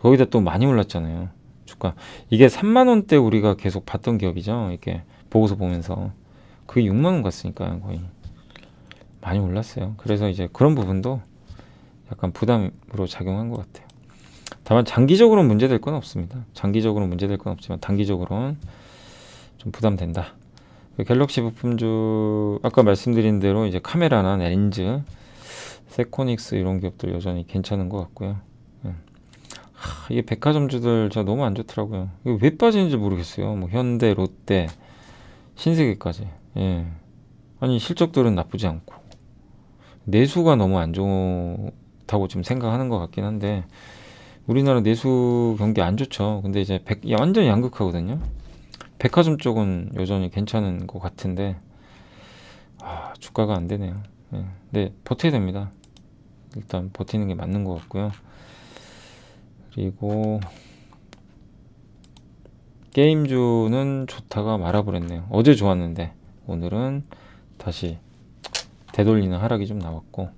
거기다 또 많이 올랐잖아요. 주가. 이게 3만원대 우리가 계속 봤던 기업이죠. 이렇게 보고서 보면서. 그게 6만원 갔으니까 거의. 많이 올랐어요. 그래서 이제 그런 부분도 약간 부담으로 작용한 것 같아요. 다만 장기적으로는 문제될 건 없습니다. 장기적으로는 문제될 건 없지만 단기적으로는 좀 부담된다. 그 갤럭시 부품주 아까 말씀드린 대로 이제 카메라나 렌즈, 세코닉스 이런 기업들 여전히 괜찮은 것 같고요. 예. 하, 이게 백화점주들 저 너무 안 좋더라고요. 이거 왜 빠지는지 모르겠어요. 뭐 현대, 롯데, 신세계까지. 예. 아니 실적들은 나쁘지 않고 내수가 너무 안 좋은 좋다고 지금 생각하는 것 같긴 한데 우리나라 내수 경기 안 좋죠. 근데 이제 백, 완전 양극화거든요. 백화점 쪽은 여전히 괜찮은 것 같은데 아, 주가가 안 되네요. 네, 네 버텨야 됩니다. 일단 버티는 게 맞는 것 같고요. 그리고 게임주는 좋다가 말아버렸네요. 어제 좋았는데 오늘은 다시 되돌리는 하락이 좀 나왔고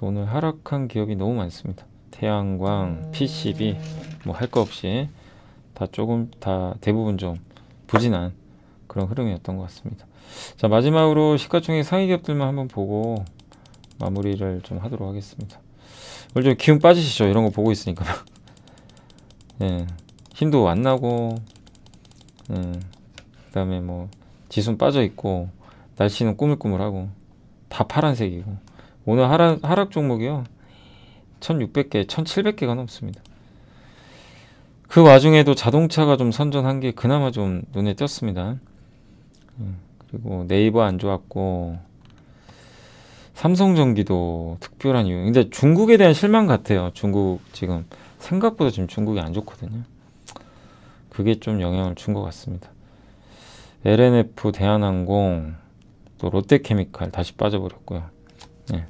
오늘 하락한 기업이 너무 많습니다. 태양광, 음. PCB 뭐 할 거 없이 다 조금 다 대부분 좀 부진한 그런 흐름이었던 것 같습니다. 자 마지막으로 시가총액 상위 기업들만 한번 보고 마무리를 좀 하도록 하겠습니다. 오늘 좀 기운 빠지시죠? 이런 거 보고 있으니까 예, 힘도 안 나고 예, 그 다음에 뭐지수 빠져있고 날씨는 꾸물꾸물하고 다 파란색이고 오늘 하락, 하락 종목이요. 1600개, 1700개가 넘습니다. 그 와중에도 자동차가 좀 선전한 게 그나마 좀 눈에 띄었습니다. 음, 그리고 네이버 안 좋았고 삼성전기도 특별한 이유. 근데 중국에 대한 실망 같아요. 중국 지금 생각보다 지금 중국이 안 좋거든요. 그게 좀 영향을 준 것 같습니다. LNF, 대한항공, 또 롯데케미칼 다시 빠져버렸고요. 네.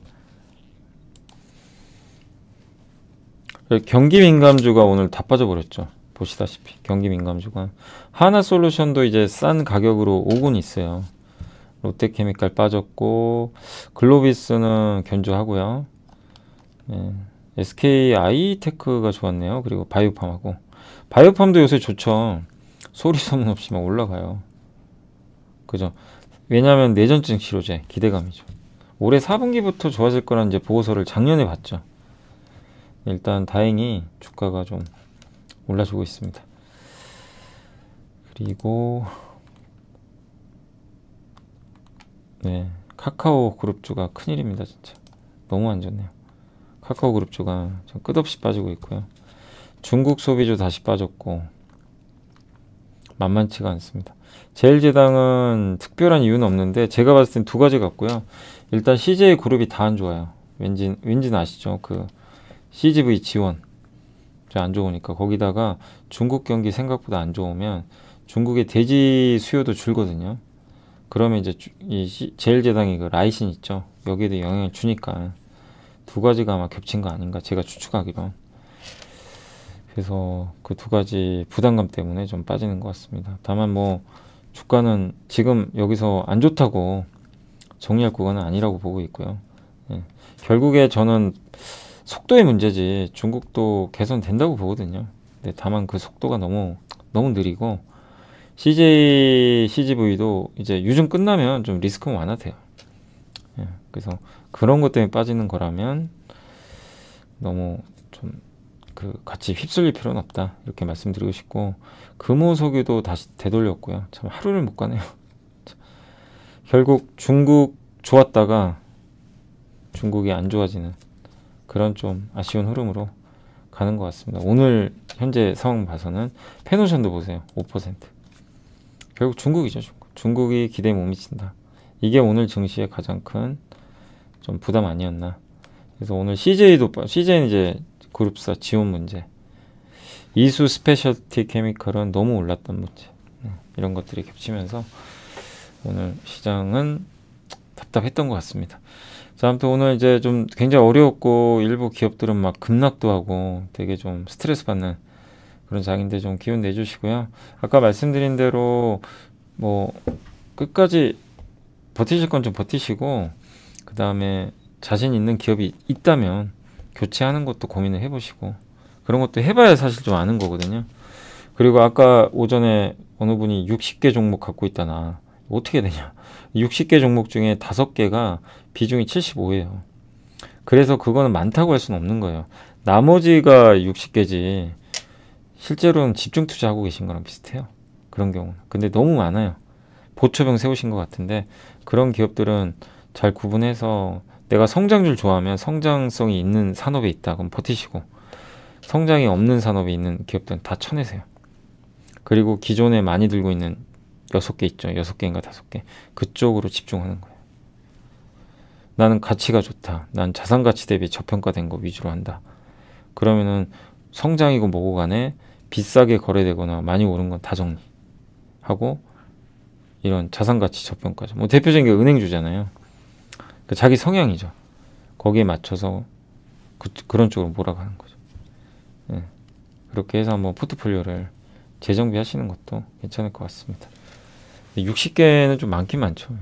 경기 민감주가 오늘 다 빠져버렸죠. 보시다시피 경기 민감주가 하나솔루션도 이제 싼 가격으로 5군 있어요. 롯데케미칼 빠졌고 글로비스는 견주하고요. 네. 예, SK아이테크가 좋았네요. 그리고 바이오팜하고 바이오팜도 요새 좋죠. 소리 소문 없이 막 올라가요. 그죠? 왜냐하면 내전증 치료제 기대감이죠. 올해 4분기부터 좋아질 거라는 이제 보고서를 작년에 봤죠. 일단 다행히 주가가 좀 올라주고 있습니다. 그리고 네 카카오 그룹주가 큰일입니다 진짜 너무 안 좋네요. 카카오 그룹주가 끝없이 빠지고 있고요. 중국 소비주 다시 빠졌고 만만치가 않습니다. 제일제당은 특별한 이유는 없는데 제가 봤을 땐 두 가지 같고요. 일단 CJ 그룹이 다 안 좋아요. 왠지 왠지 아시죠? 그 CGV 지원 안 좋으니까 거기다가 중국 경기 생각보다 안 좋으면 중국의 돼지 수요도 줄거든요. 그러면 이제 이 제일제당이 그 라이신 있죠. 여기에도 영향을 주니까 두 가지가 아마 겹친 거 아닌가 제가 추측하기로. 그래서 그 두 가지 부담감 때문에 좀 빠지는 것 같습니다. 다만 뭐 주가는 지금 여기서 안 좋다고 정리할 구간은 아니라고 보고 있고요. 예. 결국에 저는 속도의 문제지 중국도 개선된다고 보거든요. 근데 다만 그 속도가 너무 너무 느리고 CJ CGV도 이제 요즘 끝나면 좀 리스크는 완화돼요. 예, 그래서 그런 것 때문에 빠지는 거라면 너무 좀 그 같이 휩쓸릴 필요는 없다 이렇게 말씀드리고 싶고 금호석유도 다시 되돌렸고요. 참 하루를 못 가네요. 결국 중국 좋았다가 중국이 안 좋아지는 그런 좀 아쉬운 흐름으로 가는 것 같습니다. 오늘 현재 상황 봐서는 페노션도 보세요. 5% 결국 중국이죠. 중국. 중국이 기대에 못 미친다. 이게 오늘 증시의 가장 큰 좀 부담 아니었나. 그래서 오늘 CJ도 CJ는 이제 그룹사 지원 문제, 이수 스페셜티 케미컬은 너무 올랐던 문제 네, 이런 것들이 겹치면서 오늘 시장은 답답했던 것 같습니다. 자, 아무튼 오늘 이제 좀 굉장히 어려웠고 일부 기업들은 막 급락도 하고 되게 좀 스트레스 받는 그런 장인데 좀 기운 내주시고요. 아까 말씀드린 대로 뭐 끝까지 버티실 건 좀 버티시고 그 다음에 자신 있는 기업이 있다면 교체하는 것도 고민을 해보시고 그런 것도 해봐야 사실 좀 아는 거거든요. 그리고 아까 오전에 어느 분이 60개 종목 갖고 있다 나 어떻게 되냐 60개 종목 중에 5개가 비중이 75예요. 그래서 그거는 많다고 할 수는 없는 거예요. 나머지가 60개지 실제로는 집중 투자하고 계신 거랑 비슷해요. 그런 경우는. 근데 너무 많아요. 보초병 세우신 것 같은데 그런 기업들은 잘 구분해서 내가 성장률 좋아하면 성장성이 있는 산업에 있다. 그럼 버티시고 성장이 없는 산업에 있는 기업들은 다 쳐내세요. 그리고 기존에 많이 들고 있는 6개 있죠. 6 개인가 5 개. 그쪽으로 집중하는 거 나는 가치가 좋다. 난 자산 가치 대비 저평가된 거 위주로 한다. 그러면은 성장이고 뭐고 간에 비싸게 거래되거나 많이 오른 건 다 정리하고 이런 자산 가치 저평가죠. 뭐 대표적인 게 은행주잖아요. 그 자기 성향이죠. 거기에 맞춰서 그, 그런 쪽으로 몰아가는 거죠. 네. 그렇게 해서 한번 포트폴리오를 재정비하시는 것도 괜찮을 것 같습니다. 60개는 좀 많긴 많죠. 예.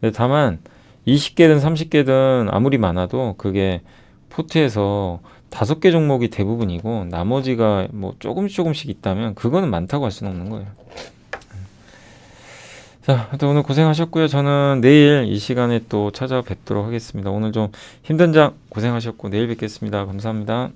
근데 다만 20개든 30개든 아무리 많아도 그게 포트에서 다섯 개 종목이 대부분이고 나머지가 뭐 조금씩 조금씩 있다면 그거는 많다고 할 수는 없는 거예요. 음. 자, 하여튼 오늘 고생하셨고요. 저는 내일 이 시간에 또 찾아뵙도록 하겠습니다. 오늘 좀 힘든 장 고생하셨고 내일 뵙겠습니다. 감사합니다.